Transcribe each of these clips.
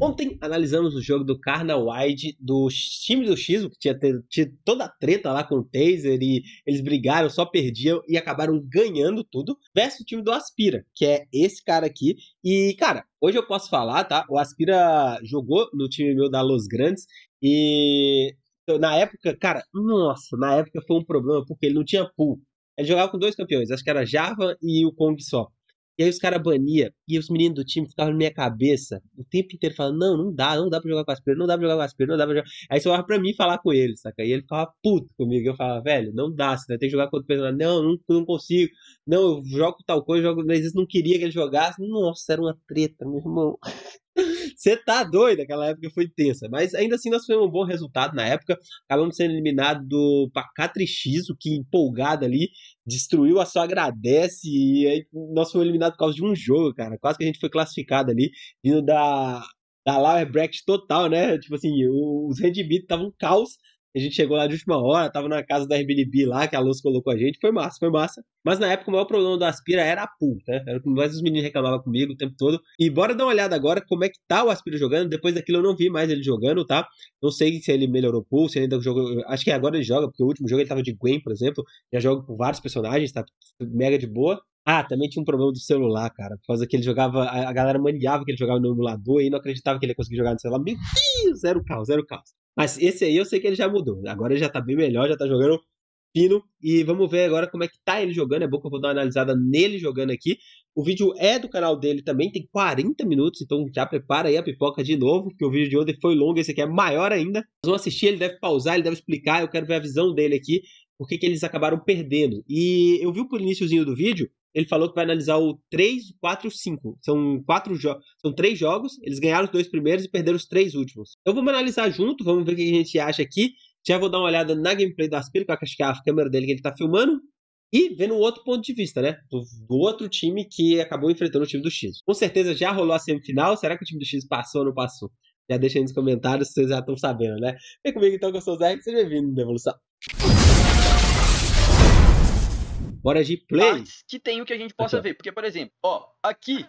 Ontem analisamos o jogo do White do time do X, que tinha tido toda a treta lá com o Taser e eles brigaram, só perdiam e acabaram ganhando tudo, versus o time do Aspira, que é esse cara aqui. E, cara, hoje eu posso falar, tá? O Aspira jogou no time meu da Los Grandes e. Na época, cara, nossa, na época foi um problema, porque ele não tinha pool. Ele jogava com dois campeões, acho que era Java e o Kong só. E aí os caras bania, e os meninos do time ficavam na minha cabeça o tempo inteiro falando: não, não dá, não dá pra jogar com as pernas, não dá pra jogar com as pernas, não dá pra jogar. Aí você olhava pra mim falar com ele, saca? E ele ficava puto comigo. Eu falava: velho, não dá, você vai ter que jogar com outro personagem. Não, não, não consigo. Não, eu jogo tal coisa, jogo. Mas eles não queria que ele jogasse. Nossa, era uma treta, meu irmão. Você tá doido, aquela época foi tensa. Mas ainda assim nós tivemos um bom resultado na época. Acabamos sendo eliminados do Pacatri X, o que empolgado ali, destruiu a sua agradece. E aí nós fomos eliminados por causa de um jogo, cara. Quase que a gente foi classificado ali, vindo da, da Lauer Brecht total, né? Tipo assim, os Red estavam um caos. A gente chegou lá de última hora, tava na casa da Airbnb lá, que a Luz colocou a gente. Foi massa, foi massa. Mas na época o maior problema do Aspira era a pool, né? Era o que mais os meninos reclamavam comigo o tempo todo. E bora dar uma olhada agora como é que tá o Aspira jogando. Depois daquilo eu não vi mais ele jogando, tá? Não sei se ele melhorou pool, se ele ainda jogou. Acho que agora ele joga, porque o último jogo ele tava de Gwen, por exemplo. Já joga com vários personagens, tá mega de boa. Ah, também tinha um problema do celular, cara. Por causa que ele jogava. A galera maniava que ele jogava no emulador e não acreditava que ele ia conseguir jogar no celular. Meu Deus, zero caos, zero caos. Mas esse aí eu sei que ele já mudou. Agora ele já tá bem melhor, já tá jogando fino. E vamos ver agora como é que tá ele jogando. É bom que eu vou dar uma analisada nele jogando aqui. O vídeo é do canal dele também, tem 40 minutos, então já prepara aí a pipoca de novo, porque o vídeo de ontem foi longo, esse aqui é maior ainda. Vocês vão assistir, ele deve pausar, ele deve explicar, eu quero ver a visão dele aqui, por que eles acabaram perdendo. E eu vi o iníciozinho do vídeo, ele falou que vai analisar o 3, 4 e o 5. São, quatro são três jogos, eles ganharam os dois primeiros e perderam os três últimos. Então vamos analisar junto, vamos ver o que a gente acha aqui. Já vou dar uma olhada na gameplay do Aspiro, que eu acho que é a câmera dele que ele tá filmando. E vendo o outro ponto de vista, né? Do, do, outro time que acabou enfrentando o time do X. Com certeza já rolou a semifinal. Será que o time do X passou ou não passou? Já deixa aí nos comentários, vocês já estão sabendo, né? Vem comigo então, que eu sou o Zé, seja bem-vindo, Devolução. Bora de play. Mas que tem o que a gente possa aqui, ver. Porque, por exemplo, ó, aqui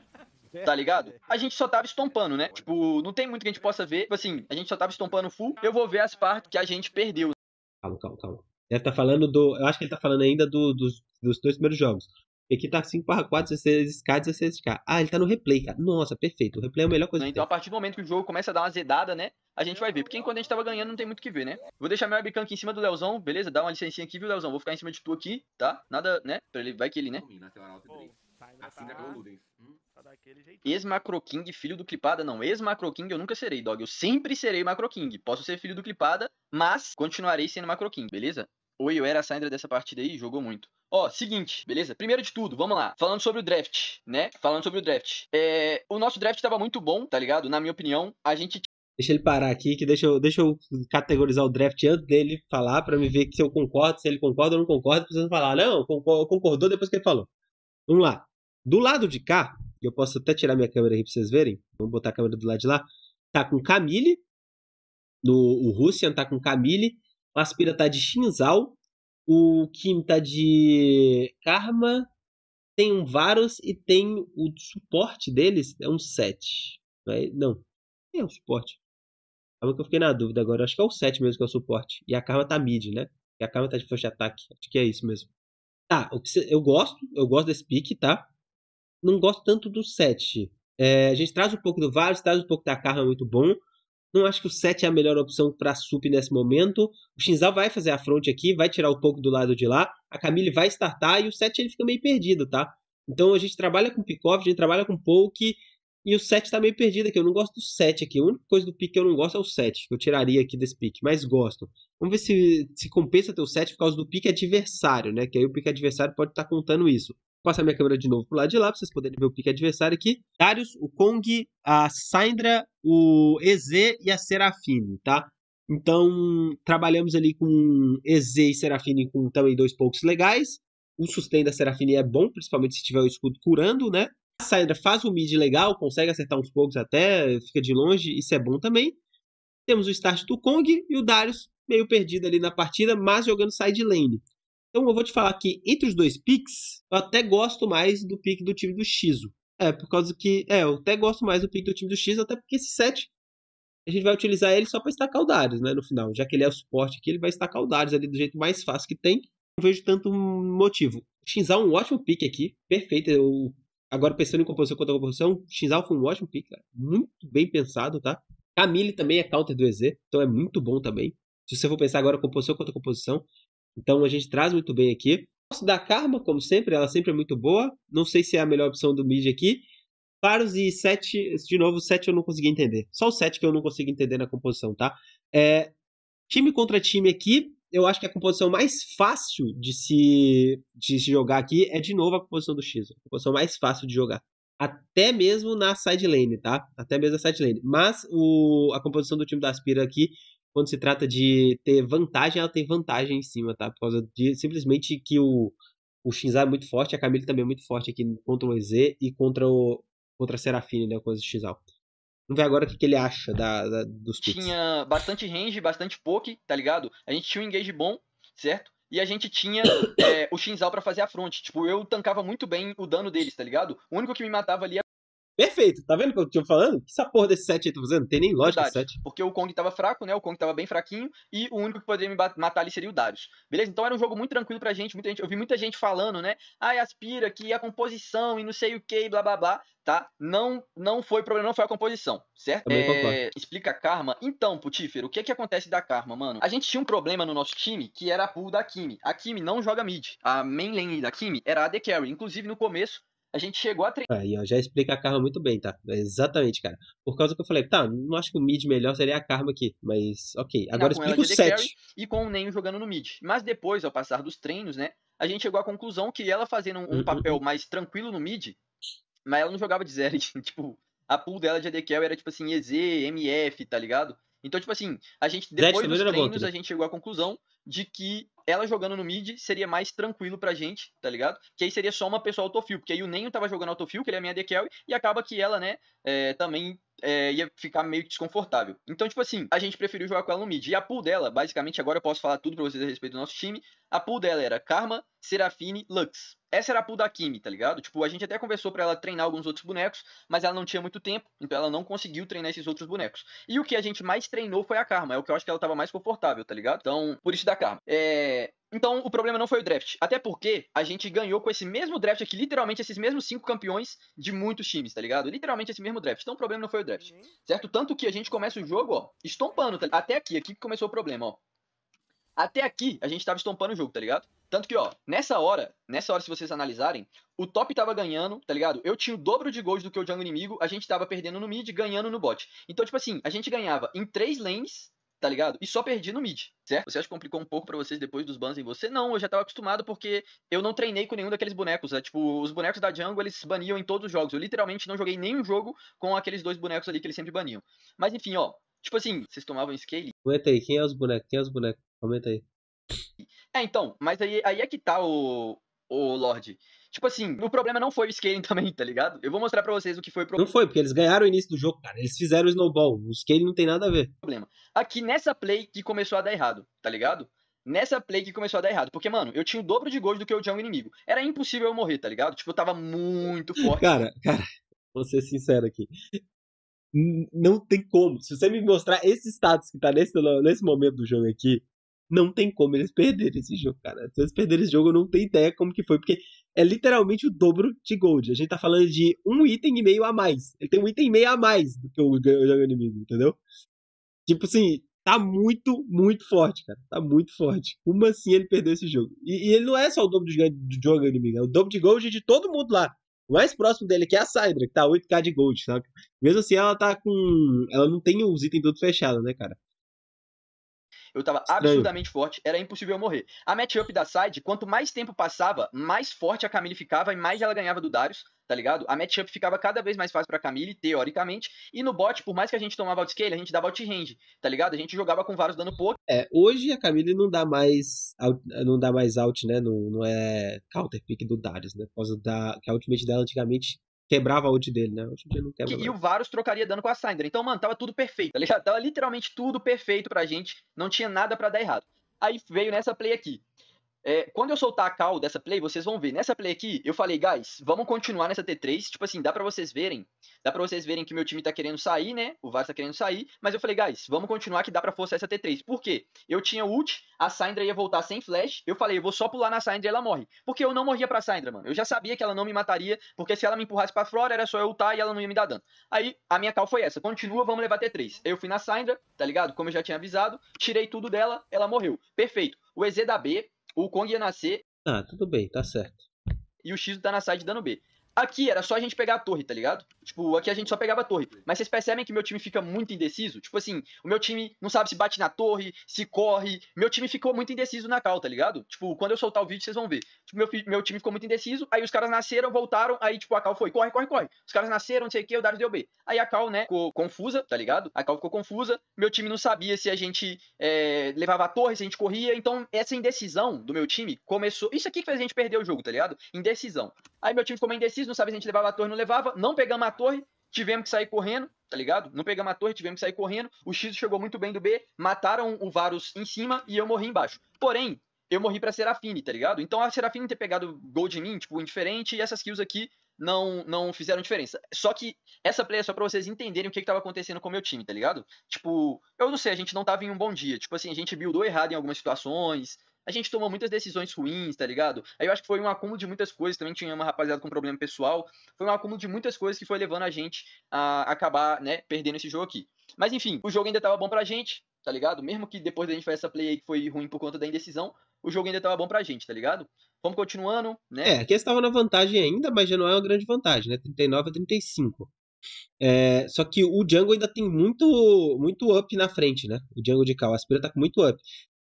tá ligado? A gente só tava estompando, né? Tipo, não tem muito que a gente possa ver. Tipo assim, a gente só tava estompando full. Eu vou ver as partes que a gente perdeu. Calma, calma, calma. Deve tá falando do. Eu acho que ele tá falando ainda do, dos, dos dois primeiros jogos. E aqui tá 5 barra 4, 16k, 16k. Ah, ele tá no replay, cara. Nossa, perfeito. O replay é a melhor coisa. Então, a partir do momento que o jogo começa a dar uma zedada, né? A gente vai ver. Porque enquanto a gente tava ganhando, não tem muito o que ver, né? Vou deixar meu webcam aqui em cima do Leozão, beleza? Dá uma licencinha aqui, viu, Leozão? Vou ficar em cima de tu aqui, tá? Nada, né? Pra ele, vai que ele, né? assim Ludens. Hum? Tá Ex-Macro King, filho do Clipada, não. Ex-Macro King eu nunca serei, dog. Eu sempre serei Macro King. Posso ser filho do Clipada, mas continuarei sendo Macro King, beleza? o a saindo dessa partida aí jogou muito. Ó, seguinte, beleza? Primeiro de tudo, vamos lá. Falando sobre o draft, né? Falando sobre o draft. É, o nosso draft tava muito bom, tá ligado? Na minha opinião, a gente Deixa ele parar aqui, que deixa eu, deixa eu categorizar o draft antes dele falar, para me ver se eu concordo, se ele concorda ou não concorda, precisando falar, não, concordou depois que ele falou. Vamos lá. Do lado de cá, eu posso até tirar minha câmera aí pra vocês verem, vamos botar a câmera do lado de lá, tá com Camille, no, o Russian tá com Camille o Aspira tá de Shinzal. O Kim tá de Karma. Tem um Varus e tem o suporte deles. É um 7. Né? Não. é o suporte? Calma é que eu fiquei na dúvida agora. Acho que é o 7 mesmo que é o suporte. E a Karma tá mid, né? E a Karma tá de de ataque. Acho que é isso mesmo. Tá, eu gosto. Eu gosto desse pick, tá? Não gosto tanto do 7. É, a gente traz um pouco do Varus, traz um pouco da Karma é muito bom. Não acho que o 7 é a melhor opção para sup nesse momento. O Shinzal vai fazer a fronte aqui, vai tirar o pouco do lado de lá. A Camille vai startar e o 7 ele fica meio perdido, tá? Então a gente trabalha com pick-off, a gente trabalha com poke e o 7 tá meio perdido aqui. Eu não gosto do 7 aqui. A única coisa do pick que eu não gosto é o 7, que eu tiraria aqui desse pick, mas gosto. Vamos ver se, se compensa ter o 7 por causa do pick adversário, né? Que aí o pick adversário pode estar tá contando isso passar minha câmera de novo pro lado de lá, pra vocês poderem ver o pique é adversário aqui. Darius, o Kong, a Syndra, o EZ e a Serafine, tá? Então, trabalhamos ali com EZ e Serafine com também dois poucos legais. O sustain da Serafine é bom, principalmente se tiver o escudo curando, né? A Syndra faz um mid legal, consegue acertar uns poucos até, fica de longe, isso é bom também. Temos o start do Kong e o Darius meio perdido ali na partida, mas jogando side lane. Então eu vou te falar que entre os dois picks, eu até gosto mais do pick do time do Xizo. É, por causa que. É, eu até gosto mais do pick do time do X, até porque esse set a gente vai utilizar ele só para estacar o Darius, né? No final. Já que ele é o suporte aqui, ele vai estacar o Darius ali do jeito mais fácil que tem. Não vejo tanto motivo. Xinzão, é um ótimo pick aqui. Perfeito. Eu, agora pensando em composição contra composição, Xinzão foi um ótimo pick, cara. Muito bem pensado, tá? Camille também é counter do EZ, então é muito bom também. Se você for pensar agora composição contra composição, então a gente traz muito bem aqui. Posso da Karma, como sempre, ela sempre é muito boa. Não sei se é a melhor opção do mid aqui. Claros e 7, de novo, 7 eu não consegui entender. Só o 7 que eu não consigo entender na composição, tá? É, time contra time aqui, eu acho que a composição mais fácil de se, de se jogar aqui é de novo a composição do X. A composição mais fácil de jogar. Até mesmo na side lane, tá? Até mesmo na side lane. Mas o, a composição do time da Aspira aqui quando se trata de ter vantagem, ela tem vantagem em cima, tá? Por causa de simplesmente que o, o Shinzai é muito forte, a Camille também é muito forte aqui contra o EZ e contra o contra a Serafine, né? Coisa do Shinzal. Vamos ver agora o que, que ele acha da, da dos picks. Tinha bastante range, bastante poke, tá ligado? A gente tinha um engage bom, certo? E a gente tinha é, o Shinzal para fazer a front. Tipo, eu tancava muito bem o dano deles, tá ligado? O único que me matava ali Perfeito, tá vendo o que eu tô falando? Que essa porra desse set aí tá fazendo? Não tem nem lógica esse set. Porque o Kong tava fraco, né? O Kong tava bem fraquinho e o único que poderia me matar ali seria o Darius. Beleza? Então era um jogo muito tranquilo pra gente, muita gente. Eu vi muita gente falando, né? Ai, aspira que a composição e não sei o que, blá blá blá, tá? Não, não foi problema, não foi a composição, certo? É... Explica a Karma. Então, Putífero, o que que acontece da Karma, mano? A gente tinha um problema no nosso time que era a pool da Kimi. A Kimi não joga mid. A main lane da Kimi era a AD Carry. Inclusive, no começo, a gente chegou a treinar. Aí, ah, ó, já explica a Karma muito bem, tá? Exatamente, cara. Por causa que eu falei, tá, não acho que o mid melhor seria a Karma aqui, mas ok. Agora explica o set. E com o Nemo jogando no mid. Mas depois, ao passar dos treinos, né, a gente chegou à conclusão que ela fazendo um, uh -uh. papel mais tranquilo no mid, mas ela não jogava de zero, tipo, a pool dela de AD era tipo assim, EZ, MF, tá ligado? Então, tipo assim, a gente, depois dos treinos, a gente chegou à conclusão de que ela jogando no mid seria mais tranquilo pra gente, tá ligado? Que aí seria só uma pessoa autofil, porque aí o Nenho tava jogando autofil, que ele é a minha DKL, e acaba que ela, né, é, também é, ia ficar meio desconfortável. Então, tipo assim, a gente preferiu jogar com ela no mid. E a pool dela, basicamente, agora eu posso falar tudo pra vocês a respeito do nosso time. A pool dela era Karma, Serafine, Lux. Essa era a pool da Kimi, tá ligado? Tipo, a gente até conversou para ela treinar alguns outros bonecos, mas ela não tinha muito tempo, então ela não conseguiu treinar esses outros bonecos. E o que a gente mais treinou foi a Karma, é o que eu acho que ela tava mais confortável, tá ligado? Então, por isso da Karma. É... Então o problema não foi o draft. Até porque a gente ganhou com esse mesmo draft aqui, literalmente esses mesmos cinco campeões de muitos times, tá ligado? Literalmente esse mesmo draft. Então o problema não foi o draft. Uhum. Certo? Tanto que a gente começa o jogo, ó, estompando, tá Até aqui, aqui que começou o problema, ó. Até aqui a gente tava estompando o jogo, tá ligado? Tanto que, ó, nessa hora, nessa hora, se vocês analisarem, o top tava ganhando, tá ligado? Eu tinha o dobro de gols do que o jungle inimigo, a gente tava perdendo no mid, ganhando no bot. Então, tipo assim, a gente ganhava em três lanes, tá ligado? E só perdi no mid, certo? Você acha que complicou um pouco para vocês depois dos bans em você? Não, eu já tava acostumado porque eu não treinei com nenhum daqueles bonecos, né? Tipo, os bonecos da jungle, eles baniam em todos os jogos. Eu literalmente não joguei nenhum jogo com aqueles dois bonecos ali que eles sempre baniam. Mas enfim, ó, tipo assim, vocês tomavam scale? Aguenta aí, quem é os bonecos? Quem é os bonecos? Comenta aí. É, então, mas aí, aí é que tá o, o Lorde. Tipo assim, o problema não foi o scaling também, tá ligado? Eu vou mostrar para vocês o que foi o problema. Não foi, porque eles ganharam o início do jogo, cara. Eles fizeram o snowball. O scaling não tem nada a ver. Problema. Aqui nessa play que começou a dar errado, tá ligado? Nessa play que começou a dar errado. Porque, mano, eu tinha o dobro de gold do que o jungle inimigo. Era impossível eu morrer, tá ligado? Tipo, eu tava muito forte. Cara, cara, vou ser sincero aqui não tem como. Se você me mostrar esse status que tá nesse, nesse momento do jogo aqui, não tem como eles perderem esse jogo, cara. Se eles perderem esse jogo, eu não tenho ideia como que foi, porque é literalmente o dobro de gold. A gente tá falando de um item e meio a mais. Ele tem um item e meio a mais do que o, jogo inimigo, entendeu? Tipo assim, tá muito, muito forte, cara. Tá muito forte. Como assim ele perdeu esse jogo? E, e ele não é só o dobro do, do jogo inimigo, é o dobro de gold de todo mundo lá. O mais próximo dele aqui é a Sidra, que tá 8k de gold, sabe? Mesmo assim, ela tá com. Ela não tem os itens todos fechados, né, cara? Eu tava absurdamente forte, era impossível eu morrer. A matchup da side, quanto mais tempo passava, mais forte a Camille ficava e mais ela ganhava do Darius, tá ligado? A matchup ficava cada vez mais fácil pra Camille, teoricamente. E no bot, por mais que a gente tomava outscale, a gente dava outrange, tá ligado? A gente jogava com vários dano pouco. É, hoje a Camille não dá mais out, não dá mais out, né? Não, não é counter pick do Darius, né? Por causa da que a ultimate dela antigamente quebrava a ult dele, né? não quebra. E, e o Varus trocaria dano com a Syndra. Então, mano, tava tudo perfeito, tá ligado? Tava literalmente tudo perfeito pra gente. Não tinha nada para dar errado. Aí veio nessa play aqui. É, quando eu soltar a call dessa play, vocês vão ver. Nessa play aqui, eu falei, guys, vamos continuar nessa T3. Tipo assim, dá pra vocês verem. Dá pra vocês verem que meu time tá querendo sair, né? O Varsa tá querendo sair. Mas eu falei, guys, vamos continuar que dá pra forçar essa T3. Por quê? Eu tinha ult, a Syndra ia voltar sem flash. Eu falei, eu vou só pular na Syndra e ela morre. Porque eu não morria pra Syndra, mano. Eu já sabia que ela não me mataria. Porque se ela me empurrasse pra fora, era só eu ultar e ela não ia me dar dano. Aí, a minha call foi essa. Continua, vamos levar T3. Eu fui na Syndra, tá ligado? Como eu já tinha avisado. Tirei tudo dela, ela morreu. Perfeito. O EZ da B o Kong ia nascer. Ah, tudo bem, tá certo. E o X tá na side dando B. Aqui era só a gente pegar a torre, tá ligado? Tipo, aqui a gente só pegava a torre. Mas vocês percebem que meu time fica muito indeciso? Tipo assim, o meu time não sabe se bate na torre, se corre. Meu time ficou muito indeciso na cal, tá ligado? Tipo, quando eu soltar o vídeo, vocês vão ver. Tipo, meu, meu time ficou muito indeciso, aí os caras nasceram, voltaram, aí, tipo, a cal foi, corre, corre, corre. Os caras nasceram, não sei o que, o Darius deu B. Aí a cal, né, ficou confusa, tá ligado? A cal ficou confusa, meu time não sabia se a gente é, levava a torre, se a gente corria. Então, essa indecisão do meu time começou... Isso aqui que fez a gente perder o jogo, tá ligado? Indecisão. Aí meu time ficou meio indeciso, não sabia se a gente levava a torre, não levava, não pegamos a torre, tivemos que sair correndo, tá ligado? Não pegamos a torre, tivemos que sair correndo. O X chegou muito bem do B, mataram o Varus em cima e eu morri embaixo. Porém, eu morri pra Serafine, tá ligado? Então a Serafine ter pegado gold em mim, tipo, indiferente, e essas kills aqui não não fizeram diferença. Só que essa play é só pra vocês entenderem o que, que tava acontecendo com o meu time, tá ligado? Tipo, eu não sei, a gente não tava em um bom dia. Tipo assim, a gente buildou errado em algumas situações, a gente tomou muitas decisões ruins, tá ligado? Aí eu acho que foi um acúmulo de muitas coisas, também tinha uma rapaziada com problema pessoal, foi um acúmulo de muitas coisas que foi levando a gente a acabar, né, perdendo esse jogo aqui. Mas enfim, o jogo ainda tava bom pra gente, tá ligado? Mesmo que depois da gente fazer essa play aí que foi ruim por conta da indecisão, o jogo ainda tava bom pra gente, tá ligado? Vamos continuando, né? É, aqui eles estavam é na vantagem ainda, mas já não é uma grande vantagem, né? 39 a 35. É, só que o Django ainda tem muito muito up na frente, né? O Django de Cal, a Aspira tá com muito up.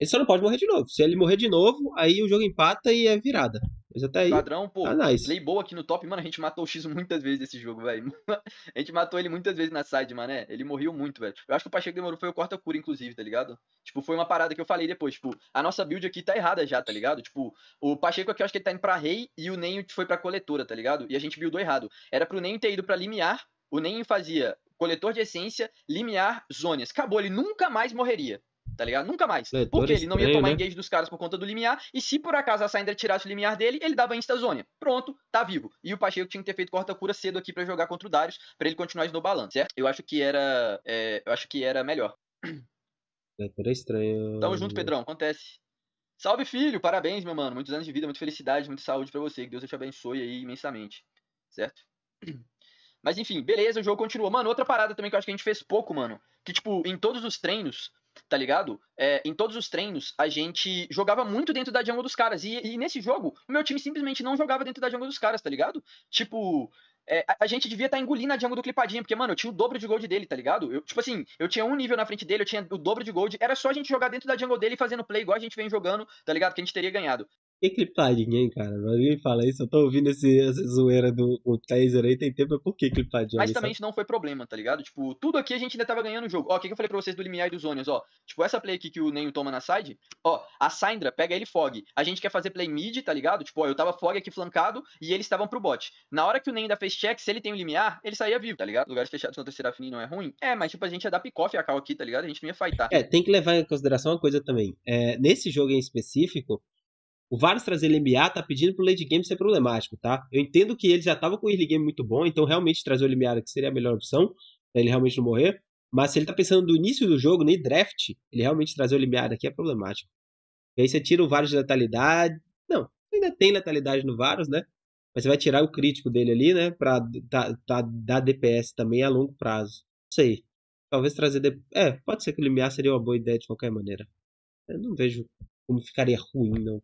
Ele só não pode morrer de novo. Se ele morrer de novo, aí o jogo empata e é virada. Mas até aí. Padrão, pô. Ah, nice. aqui no top, mano, a gente matou o X muitas vezes desse jogo, velho. A gente matou ele muitas vezes na side, mané. Ele morreu muito, velho. Eu acho que o Pacheco demorou foi o corta cura, inclusive, tá ligado? Tipo, foi uma parada que eu falei depois. Tipo, a nossa build aqui tá errada já, tá ligado? Tipo, o Pacheco aqui eu acho que ele tá indo pra rei e o Nenho foi pra coletora, tá ligado? E a gente buildou errado. Era pro Nenho ter ido pra limiar, o Nenho fazia coletor de essência, limiar, zonas. Acabou, ele nunca mais morreria tá ligado? Nunca mais. Leitor Porque ele estranho, não ia tomar né? engage dos caras por conta do limiar, e se por acaso a Syndra tirasse o limiar dele, ele dava insta-zônia. Pronto, tá vivo. E o Pacheco tinha que ter feito corta-cura cedo aqui para jogar contra o Darius, para ele continuar snowballando, certo? Eu acho que era, é, eu acho que era melhor. Leitura estranho. Tamo junto, Pedrão, acontece. Salve, filho, parabéns, meu mano. Muitos anos de vida, muita felicidade, muita saúde para você. Que Deus te abençoe aí imensamente, certo? Mas enfim, beleza, o jogo continuou. Mano, outra parada também que eu acho que a gente fez pouco, mano. Que, tipo, em todos os treinos, tá ligado? É, em todos os treinos, a gente jogava muito dentro da jungle dos caras. E, e, nesse jogo, o meu time simplesmente não jogava dentro da jungle dos caras, tá ligado? Tipo. É, a, a gente devia estar tá engolindo a jungle do Clipadinha, porque, mano, eu tinha o dobro de gold dele, tá ligado? Eu, tipo assim, eu tinha um nível na frente dele, eu tinha o dobro de gold. Era só a gente jogar dentro da jungle dele e fazendo play igual a gente vem jogando, tá ligado? Que a gente teria ganhado que que clipar parinha, hein, cara? ninguém é fala isso. Eu tô ouvindo esse, essa zoeira do o Taser aí tem tempo, mas por que clipar de Mas também isso não foi problema, tá ligado? Tipo, tudo aqui a gente ainda tava ganhando o jogo. Ó, o que, que eu falei pra vocês do limiar e dos onions, ó. Tipo, essa play aqui que o Nenho toma na side, ó, a Syndra pega ele fog. A gente quer fazer play mid, tá ligado? Tipo, ó, eu tava fog aqui flancado e eles estavam pro bot. Na hora que o Nenho ainda fez check, se ele tem o limiar, ele saía vivo, tá ligado? Lugares fechados contra Serafim não é ruim. É, mas tipo, a gente ia dar pick-off a cal aqui, tá ligado? A gente não ia fightar. É, tem que levar em consideração uma coisa também. É, nesse jogo em específico, o Varus trazer ele NBA tá pedindo pro late game ser problemático, tá? Eu entendo que ele já tava com o early game muito bom, então realmente trazer o NBA que seria a melhor opção, pra ele realmente não morrer. Mas se ele tá pensando no início do jogo, nem draft, ele realmente trazer o NBA aqui é problemático. E aí você tira o Varus de letalidade. Não, ainda tem letalidade no Varus, né? Mas você vai tirar o crítico dele ali, né? Pra, tá, tá, dar DPS também a longo prazo. Não sei. Talvez trazer. De... É, pode ser que o limiar seria uma boa ideia de qualquer maneira. Eu não vejo como ficaria ruim, não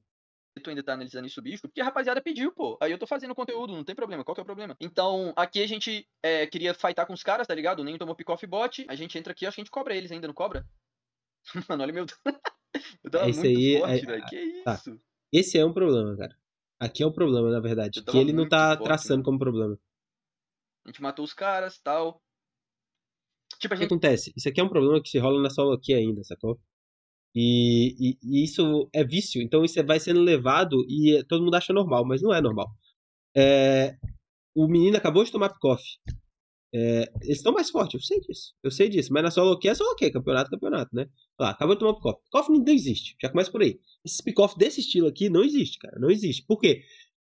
ainda tá analisando isso bicho, porque a rapaziada pediu, pô. Aí eu tô fazendo conteúdo, não tem problema. Qual que é o problema? Então, aqui a gente é, queria fightar com os caras, tá ligado? Nem tomou pick-off bot. A gente entra aqui, acho que a gente cobra eles ainda, não cobra? Mano, olha meu. eu tava Esse muito aí, é- forte, é... velho. Que tá. isso? Tá. Esse é um problema, cara. Aqui é o um problema, na verdade. Que ele não tá forte, traçando mano. como problema. A gente matou os caras tal. Tipo, a gente... O que acontece? Isso aqui é um problema que se rola na solo aqui ainda, sacou? E, e, e, isso é vício, então isso é, vai sendo levado e é, todo mundo acha normal, mas não é normal. É, o menino acabou de tomar coffee. É, eles estão mais fortes, eu sei disso. Eu sei disso, mas na solo que é solo que campeonato, campeonato, né? Lá, acabou de tomar pick-off. pick não existe, já começa por aí. Esses pick-off desse estilo aqui não existe, cara, não existe. Por quê?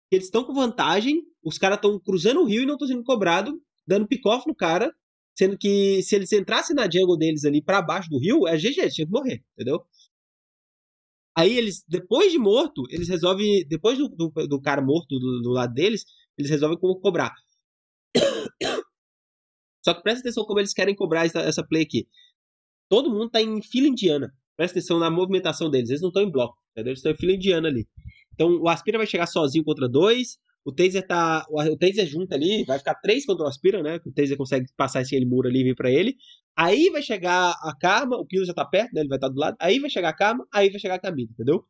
Porque eles estão com vantagem, os caras estão cruzando o rio e não estão sendo cobrado, dando pick-off no cara, sendo que se eles entrassem na jungle deles ali para baixo do rio, é GG, tinha que morrer, entendeu? Aí eles, depois de morto, eles resolvem. Depois do, do, do cara morto do, do, lado deles, eles resolvem como cobrar. Só que presta atenção como eles querem cobrar essa, essa play aqui. Todo mundo tá em fila indiana. Presta atenção na movimentação deles. Eles não estão em bloco, entendeu? Eles estão em fila indiana ali. Então o Aspira vai chegar sozinho contra dois. O Taser tá. O Taser junta ali, vai ficar três contra o Aspira, né? O Taser consegue passar esse muro ali e vir pra ele. Aí vai chegar a Karma, o Pio já tá perto, né? Ele vai estar tá do lado. Aí vai chegar a Karma, aí vai chegar a Camila, entendeu?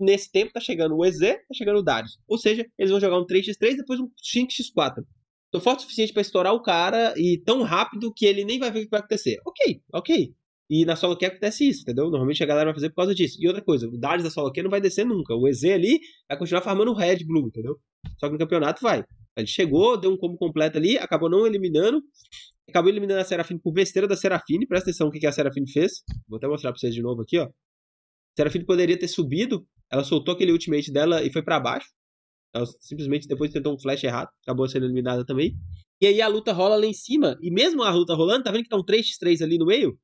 Nesse tempo tá chegando o EZ, tá chegando o Darius. Ou seja, eles vão jogar um 3x3, depois um 5x4. Tô forte o suficiente para estourar o cara e tão rápido que ele nem vai ver o que vai acontecer. Ok, ok. E na solo que acontece isso, entendeu? Normalmente a galera vai fazer por causa disso. E outra coisa, o Darius da solo que não vai descer nunca. O EZ ali vai continuar farmando o Red Blue, entendeu? Só que no campeonato vai. Ele chegou, deu um combo completo ali, acabou não eliminando. Acabou eliminando a Serafine por besteira da Serafine. Presta atenção o que a Serafine fez. Vou até mostrar pra vocês de novo aqui, ó. A Serafine poderia ter subido. Ela soltou aquele ultimate dela e foi para baixo. Ela simplesmente depois tentou um flash errado. Acabou sendo eliminada também. E aí a luta rola lá em cima. E mesmo a luta rolando, tá vendo que tá um 3x3 ali no meio?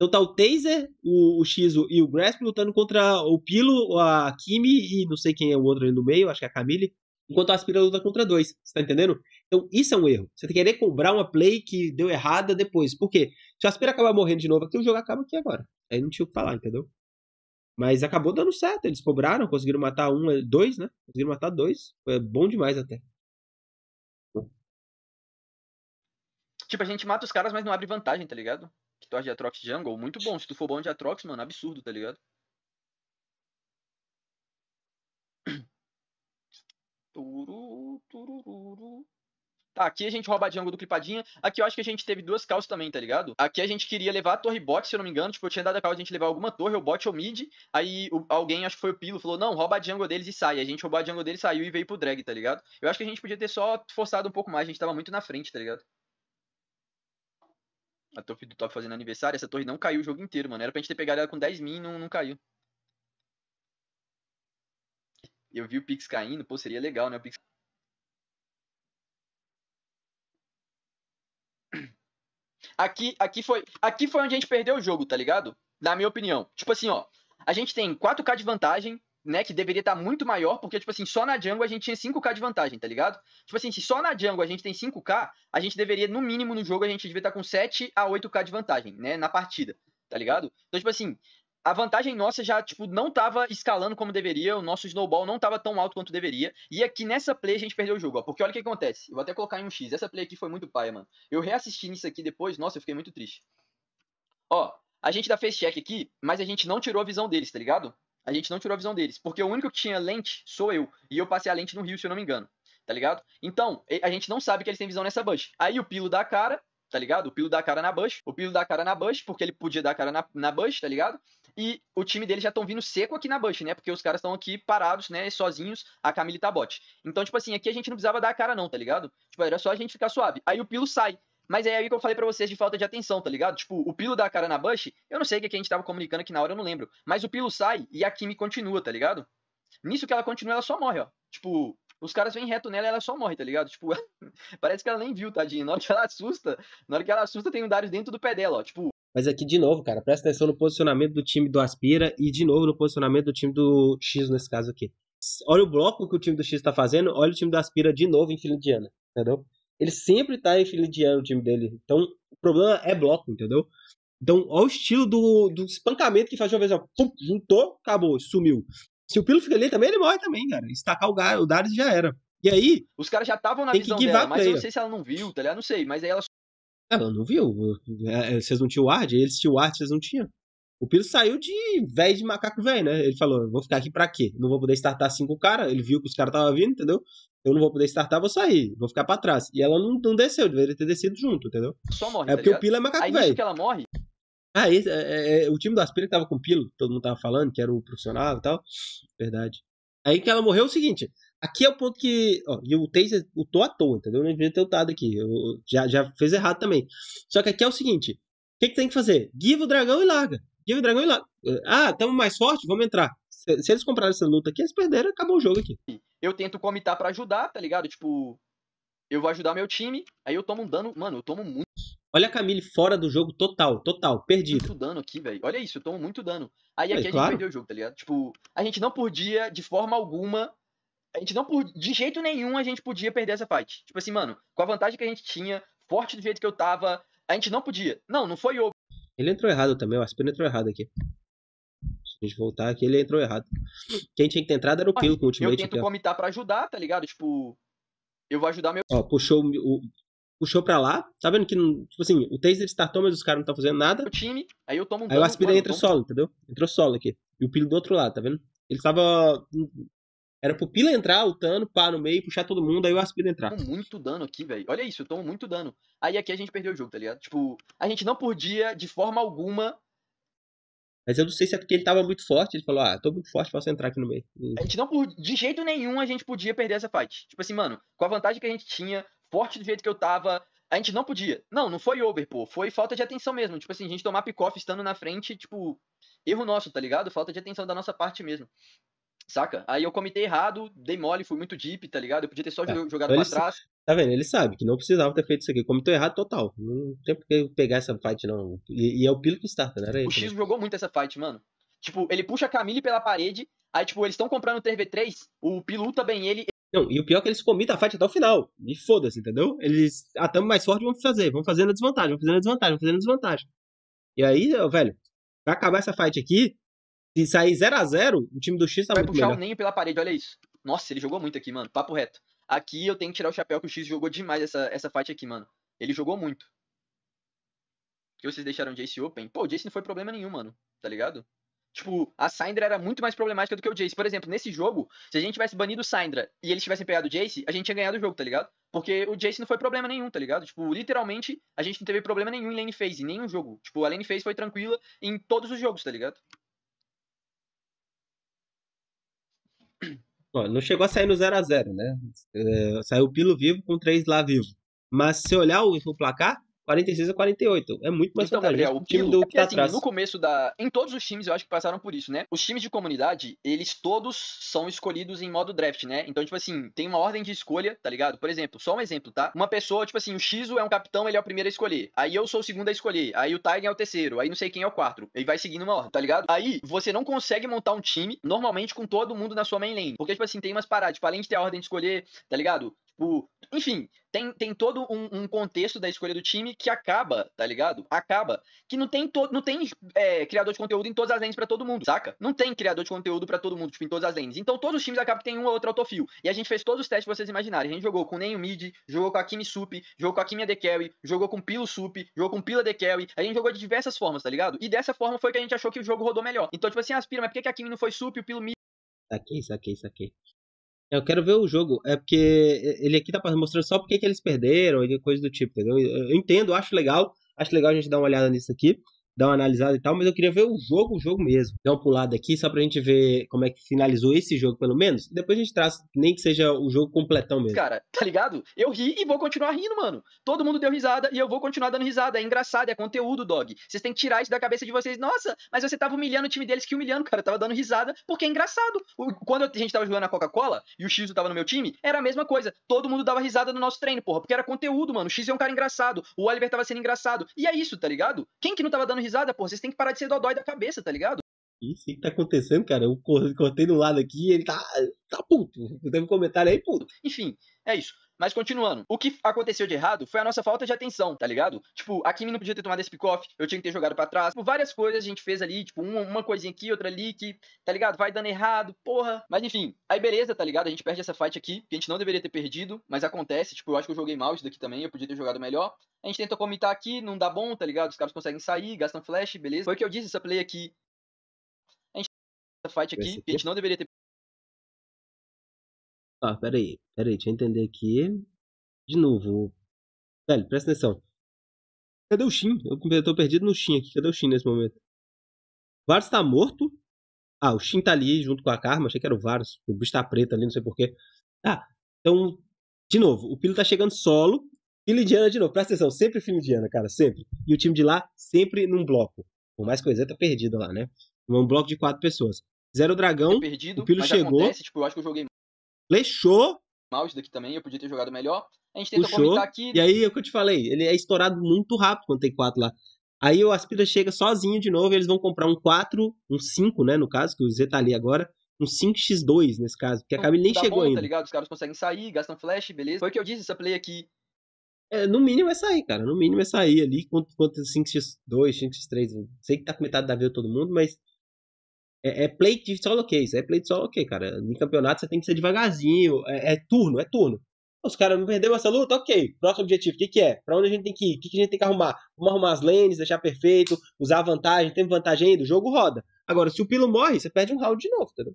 Então tá o Taser, o, o Shizu e o Grasp lutando contra o Pilo, a Kimi e não sei quem é o outro ali no meio, acho que é a Camille. Enquanto a Aspira luta contra dois, você tá entendendo? Então isso é um erro. Você tem que querer cobrar uma play que deu errada depois. Por quê? Se a Aspira acabar morrendo de novo aqui, o jogo acaba aqui agora. Aí não tinha o que falar, entendeu? Mas acabou dando certo. Eles cobraram, conseguiram matar um, eh, dois, né? Conseguiram matar dois. Foi bom demais até. Tipo, a gente mata os caras, mas não abre vantagem, tá ligado? que tu acha de Atrox Jungle, muito bom. Se tu for bom de Atrox, mano, absurdo, tá ligado? Tá, aqui a gente rouba a jungle do Clipadinha. Aqui eu acho que a gente teve duas calls também, tá ligado? Aqui a gente queria levar a torre bot, se eu não me engano. Tipo, eu tinha dado a call a gente levar alguma torre, ou bot ou mid. Aí o, alguém, acho que foi o Pilo, falou, não, rouba a jungle deles e sai. A gente roubou a jungle deles, saiu e veio pro drag, tá ligado? Eu acho que a gente podia ter só forçado um pouco mais. A gente tava muito na frente, tá ligado? A torre do top fazendo aniversário, essa torre não caiu o jogo inteiro, mano. Era pra gente ter pegado ela com 10 mil e não, não caiu. Eu vi o Pix caindo, pô, seria legal, né? O Pix aqui, aqui foi, aqui foi onde a gente perdeu o jogo, tá ligado? Na minha opinião. Tipo assim, ó, a gente tem 4k de vantagem, né, que deveria estar tá muito maior, porque, tipo assim, só na Django a gente tinha 5k de vantagem, tá ligado? Tipo assim, se só na Django a gente tem 5k, a gente deveria, no mínimo, no jogo, a gente devia estar tá com 7 a 8k de vantagem, né, na partida, tá ligado? Então, tipo assim, a vantagem nossa já, tipo, não tava escalando como deveria, o nosso snowball não tava tão alto quanto deveria, e aqui nessa play a gente perdeu o jogo, ó, porque olha o que acontece, eu vou até colocar em um X, essa play aqui foi muito paia, mano. Eu reassisti nisso aqui depois, nossa, eu fiquei muito triste. Ó, a gente da face check aqui, mas a gente não tirou a visão deles, tá ligado? a gente não tirou a visão deles, porque o único que tinha lente sou eu, e eu passei a lente no Rio, se eu não me engano, tá ligado? Então, a gente não sabe que eles têm visão nessa bush. Aí o Pilo dá a cara, tá ligado? O Pilo dá a cara na bush, o Pilo dá a cara na bush, porque ele podia dar a cara na, na bush, tá ligado? E o time dele já estão vindo seco aqui na bush, né? Porque os caras estão aqui parados, né, sozinhos, a Camille tá bot. Então, tipo assim, aqui a gente não precisava dar a cara não, tá ligado? Tipo, era só a gente ficar suave. Aí o Pilo sai, mas é aí que eu falei para vocês de falta de atenção, tá ligado? Tipo, o Pilo dá a cara na Bush, eu não sei o que a gente tava comunicando aqui na hora, eu não lembro. Mas o Pilo sai e a Kimi continua, tá ligado? Nisso que ela continua, ela só morre, ó. Tipo, os caras vêm reto nela e ela só morre, tá ligado? Tipo, parece que ela nem viu, tadinho. Na hora que ela assusta, na hora que ela assusta, tem um Darius dentro do pé dela, ó. Tipo. Mas aqui, de novo, cara, presta atenção no posicionamento do time do Aspira e, de novo, no posicionamento do time do X, nesse caso aqui. Olha o bloco que o time do X tá fazendo, olha o time do Aspira de novo em fila de entendeu? Ele sempre tá infiliando o time dele. Então, o problema é bloco, entendeu? Então, olha o estilo do, do espancamento que faz uma vez, ó, pum, juntou, acabou, sumiu. Se o Pilo fica ali também, ele morre também, cara. Estacar o, o Darius já era. E aí. Os caras já estavam na visão dela, mas eu não sei se ela não viu, tá ligado? Não sei, mas aí ela. Ela não viu. É, é, vocês não tinham ward? Eles tinham ward, vocês não tinham. O Pilo saiu de velho de macaco velho, né? Ele falou: vou ficar aqui pra quê? Não vou poder startar cinco caras. Ele viu que os caras estavam vindo, entendeu? eu não vou poder startar, vou sair, vou ficar para trás. E ela não, não desceu, deveria ter descido junto, entendeu? Só morre. É tá porque o Pilo é macaco velho. que ela morre? Ah, esse, é, é, é, o time do Aspira que tava com o Pilo, todo mundo tava falando, que era o profissional e tal. Verdade. Aí que ela morreu é o seguinte. Aqui é o ponto que. Ó, e o Taser lutou à toa, entendeu? Não devia ter lutado aqui. Eu, já, já fez errado também. Só que aqui é o seguinte: o que, que tem que fazer? Give o dragão e larga. Give o dragão e larga. Ah, estamos mais forte? Vamos entrar se eles compraram essa luta aqui, eles perderam, acabou o jogo aqui. Eu tento comitar para ajudar, tá ligado? Tipo, eu vou ajudar meu time, aí eu tomo um dano. Mano, eu tomo muito. Olha a Camille fora do jogo total, total, perdido. Muito dano aqui, velho. Olha isso, eu tomo muito dano. Aí é, aqui a claro. gente perdeu o jogo, tá ligado? Tipo, a gente não podia, de forma alguma. A gente não por de jeito nenhum, a gente podia perder essa fight. Tipo assim, mano, com a vantagem que a gente tinha, forte do jeito que eu tava, a gente não podia. Não, não foi o. Ele entrou errado também, o Aspino entrou errado aqui a gente voltar aqui, ele entrou errado. Quem tinha que ter entrado era o Pilo com o Ultimate. Eu tento aqui, vomitar pra ajudar, tá ligado? Tipo, eu vou ajudar meu... Ó, puxou o... Puxou pra lá, tá vendo que, tipo assim, o Taser startou, mas os caras não estão fazendo nada. O time, aí eu tomo um Aí o Aspira entra tomo... solo, entendeu? Entrou solo aqui. E o Pilo do outro lado, tá vendo? Ele tava era pro Pila entrar, o Tano, pá, no meio, puxar todo mundo, aí o Aspira entrar. Tomo muito dano aqui, velho. Olha isso, eu tomo muito dano. Aí aqui a gente perdeu o jogo, tá ligado? Tipo, a gente não podia, de forma alguma, mas eu não sei se é porque ele tava muito forte, ele falou, ah, tô muito forte, posso entrar aqui no meio. Hum. A gente não, de jeito nenhum, a gente podia perder essa fight. Tipo assim, mano, com a vantagem que a gente tinha, forte do jeito que eu tava, a gente não podia. Não, não foi over, pô. Foi falta de atenção mesmo. Tipo assim, a gente tomar pick-off estando na frente, tipo, erro nosso, tá ligado? Falta de atenção da nossa parte mesmo. Saca? Aí eu comitei errado, dei mole, fui muito deep, tá ligado? Eu podia ter só tá. jogado então pra trás. Tá vendo? Ele sabe que não precisava ter feito isso aqui. Cometeu errado total. Não tem por que pegar essa fight, não. E, e é o Pilo que starta, né? Era o X né? jogou muito essa fight, mano. Tipo, ele puxa a Camille pela parede, aí, tipo, eles estão comprando o tv 3 o piluta bem ele, não, e o pior é que eles comitam a fight até o final. E foda-se, entendeu? Eles atamos tamo mais forte vamos fazer. Vamos fazendo a desvantagem, vamos fazendo a desvantagem, vamos fazendo a desvantagem. E aí, velho, pra acabar essa fight aqui, se sair 0x0, o time do X tá Vai muito puxar melhor. o Ninho pela parede, olha isso. Nossa, ele jogou muito aqui, mano. Papo reto. Aqui eu tenho que tirar o chapéu que o X jogou demais essa, essa fight aqui, mano. Ele jogou muito. Que vocês deixaram o Jace open. Pô, o Jace não foi problema nenhum, mano. Tá ligado? Tipo, a Syndra era muito mais problemática do que o Jace. Por exemplo, nesse jogo, se a gente tivesse banido o Syndra e eles tivessem pegado o Jace, a gente tinha ganhado o jogo, tá ligado? Porque o Jace não foi problema nenhum, tá ligado? Tipo, literalmente, a gente não teve problema nenhum em lane phase, nenhum jogo. Tipo, a lane phase foi tranquila em todos os jogos, tá ligado? não chegou a sair no 0 x 0 né? É, saiu Pilo vivo com 3 lá vivo. Mas se olhar o, o placar, 46 a 48. É muito mais então, Gabriel, o time do é que tá assim, atrás. No começo da. Em todos os times, eu acho que passaram por isso, né? Os times de comunidade, eles todos são escolhidos em modo draft, né? Então, tipo assim, tem uma ordem de escolha, tá ligado? Por exemplo, só um exemplo, tá? Uma pessoa, tipo assim, o Xizo é um capitão, ele é o primeiro a escolher. Aí eu sou o segundo a escolher. Aí o Tiger é o terceiro. Aí não sei quem é o quarto. Ele vai seguindo uma ordem, tá ligado? Aí você não consegue montar um time, normalmente, com todo mundo na sua main lane. Porque, tipo assim, tem umas paradas. Tipo, além de ter a ordem de escolher, tá ligado? Tipo, enfim, tem, tem todo um, um, contexto da escolha do time que acaba, tá ligado? Acaba. Que não tem, to, não tem é, criador de conteúdo em todas as lens para todo mundo, saca? Não tem criador de conteúdo para todo mundo, tipo, em todas as lens Então todos os times acabam que tem um ou outro autofil. E a gente fez todos os testes que vocês imaginarem. A gente jogou com Nenho Mid, jogou com a Kimi Sup, jogou com a Kimi AD Carry, jogou com Pilo Sup, jogou com Pila AD Carry. A gente jogou de diversas formas, tá ligado? E dessa forma foi que a gente achou que o jogo rodou melhor. Então, tipo assim, ah, aspira, mas por que a Kimi não foi Sup e o Pilo Mid? Saquei, saquei, saquei. Eu quero ver o jogo, é porque ele aqui tá mostrando só porque que eles perderam e coisa do tipo, entendeu? Eu entendo, acho legal, acho legal a gente dar uma olhada nisso aqui dar uma analisada e tal, mas eu queria ver o jogo, o jogo mesmo. Dá uma pulada aqui só pra gente ver como é que finalizou esse jogo, pelo menos. E depois a gente traz, nem que seja o jogo completão mesmo. Cara, tá ligado? Eu ri e vou continuar rindo, mano. Todo mundo deu risada e eu vou continuar dando risada. É engraçado, é conteúdo, dog. Vocês têm que tirar isso da cabeça de vocês. Nossa, mas você tava humilhando o time deles que humilhando, cara. Eu tava dando risada porque é engraçado. Quando a gente tava jogando a Coca-Cola e o X tava no meu time, era a mesma coisa. Todo mundo dava risada no nosso treino, porra, porque era conteúdo, mano. O X é um cara engraçado. O Oliver tava sendo engraçado. E é isso, tá ligado? Quem que não tava dando risada? risada, pô. Vocês têm que parar de ser dodói da cabeça, tá ligado? Isso que tá acontecendo, cara. Eu cortei no lado aqui ele tá, tá puto. Teve um comentário aí, puto. Enfim, é isso. Mas continuando, o que aconteceu de errado foi a nossa falta de atenção, tá ligado? Tipo, a Kimi não podia ter tomado esse pick-off, eu tinha que ter jogado para trás. Tipo, várias coisas a gente fez ali, tipo, uma, uma coisinha aqui, outra ali, que, tá ligado? Vai dando errado, porra. Mas enfim, aí beleza, tá ligado? A gente perde essa fight aqui, que a gente não deveria ter perdido, mas acontece. Tipo, eu acho que eu joguei mal isso daqui também, eu podia ter jogado melhor. A gente tenta comitar aqui, não dá bom, tá ligado? Os caras conseguem sair, gastam flash, beleza. Foi o que eu disse, essa play aqui. A gente essa fight aqui, que a gente não deveria ter ah, peraí, peraí, deixa eu entender aqui. De novo. Velho, presta atenção. Cadê o Shin? Eu tô perdido no Shin aqui. Cadê o Shin nesse momento? Varus tá morto? Ah, o Shin tá ali junto com a Karma. Achei que era o Varus. O bicho tá preto ali, não sei porquê. Ah, então, de novo, o Pilo tá chegando solo. Pilo Diana de novo, presta atenção, sempre Diana, cara, sempre. E o time de lá, sempre num bloco. Por mais que o tá perdido lá, né? Um bloco de quatro pessoas. Zero dragão, tá perdido, o Pilo chegou. Acontece, tipo, eu acho que eu joguei Leixou. Mouse daqui também, eu podia ter jogado melhor. A gente tenta Puxou, comentar aqui. E aí é o que eu te falei, ele é estourado muito rápido quando tem 4 lá. Aí o Aspira chega sozinho de novo, e eles vão comprar um 4, um 5, né, no caso, que o Z tá ali agora, um 5x2 nesse caso, porque a Camille nem tá chegou bom, tá ainda. Tá ligado? Os caras conseguem sair, gastam flash, beleza. Foi o que eu disse, essa play aqui. É, no mínimo é sair, cara, no mínimo é sair ali, quanto, quanto 5x2, 5x3, sei que tá com metade da vida todo mundo, mas é, é, play de solo case, é play de solo ok, cara. No campeonato você tem que ser devagarzinho, é, é turno, é turno. Os caras não perderam essa luta, ok. Próximo objetivo, o que, que, é? Pra onde a gente tem que ir? O que, que, a gente tem que arrumar? Vamos arrumar as lanes, deixar perfeito, usar a vantagem, tem vantagem ainda, o jogo roda. Agora, se o Pilo morre, você perde um round de novo, entendeu?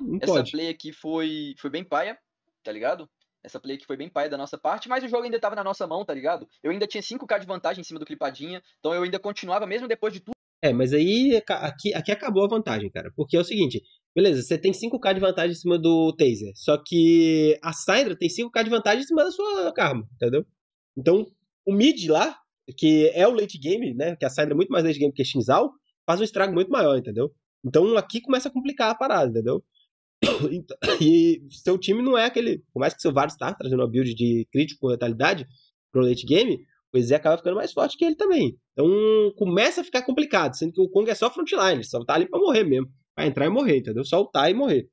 Não essa pode. play aqui foi, foi bem paia, tá ligado? Essa play aqui foi bem paia da nossa parte, mas o jogo ainda tava na nossa mão, tá ligado? Eu ainda tinha 5k de vantagem em cima do Clipadinha, então eu ainda continuava, mesmo depois de tudo. É, mas aí aqui, aqui acabou a vantagem, cara. Porque é o seguinte, beleza, você tem 5k de vantagem em cima do Taser. Só que a Syndra tem 5k de vantagem em cima da sua Karma, entendeu? Então, o mid lá, que é o late game, né? Que a Syndra é muito mais late game que a Shinzal, faz um estrago muito maior, entendeu? Então aqui começa a complicar a parada, entendeu? Então, e seu time não é aquele. Por mais que seu VAR está trazendo uma build de crítico com letalidade pro late game, o é acaba ficando mais forte que ele também. Então começa a ficar complicado, sendo que o Kong é só frontline, só tá ali pra morrer mesmo. Pra entrar e morrer, entendeu? Só e morrer.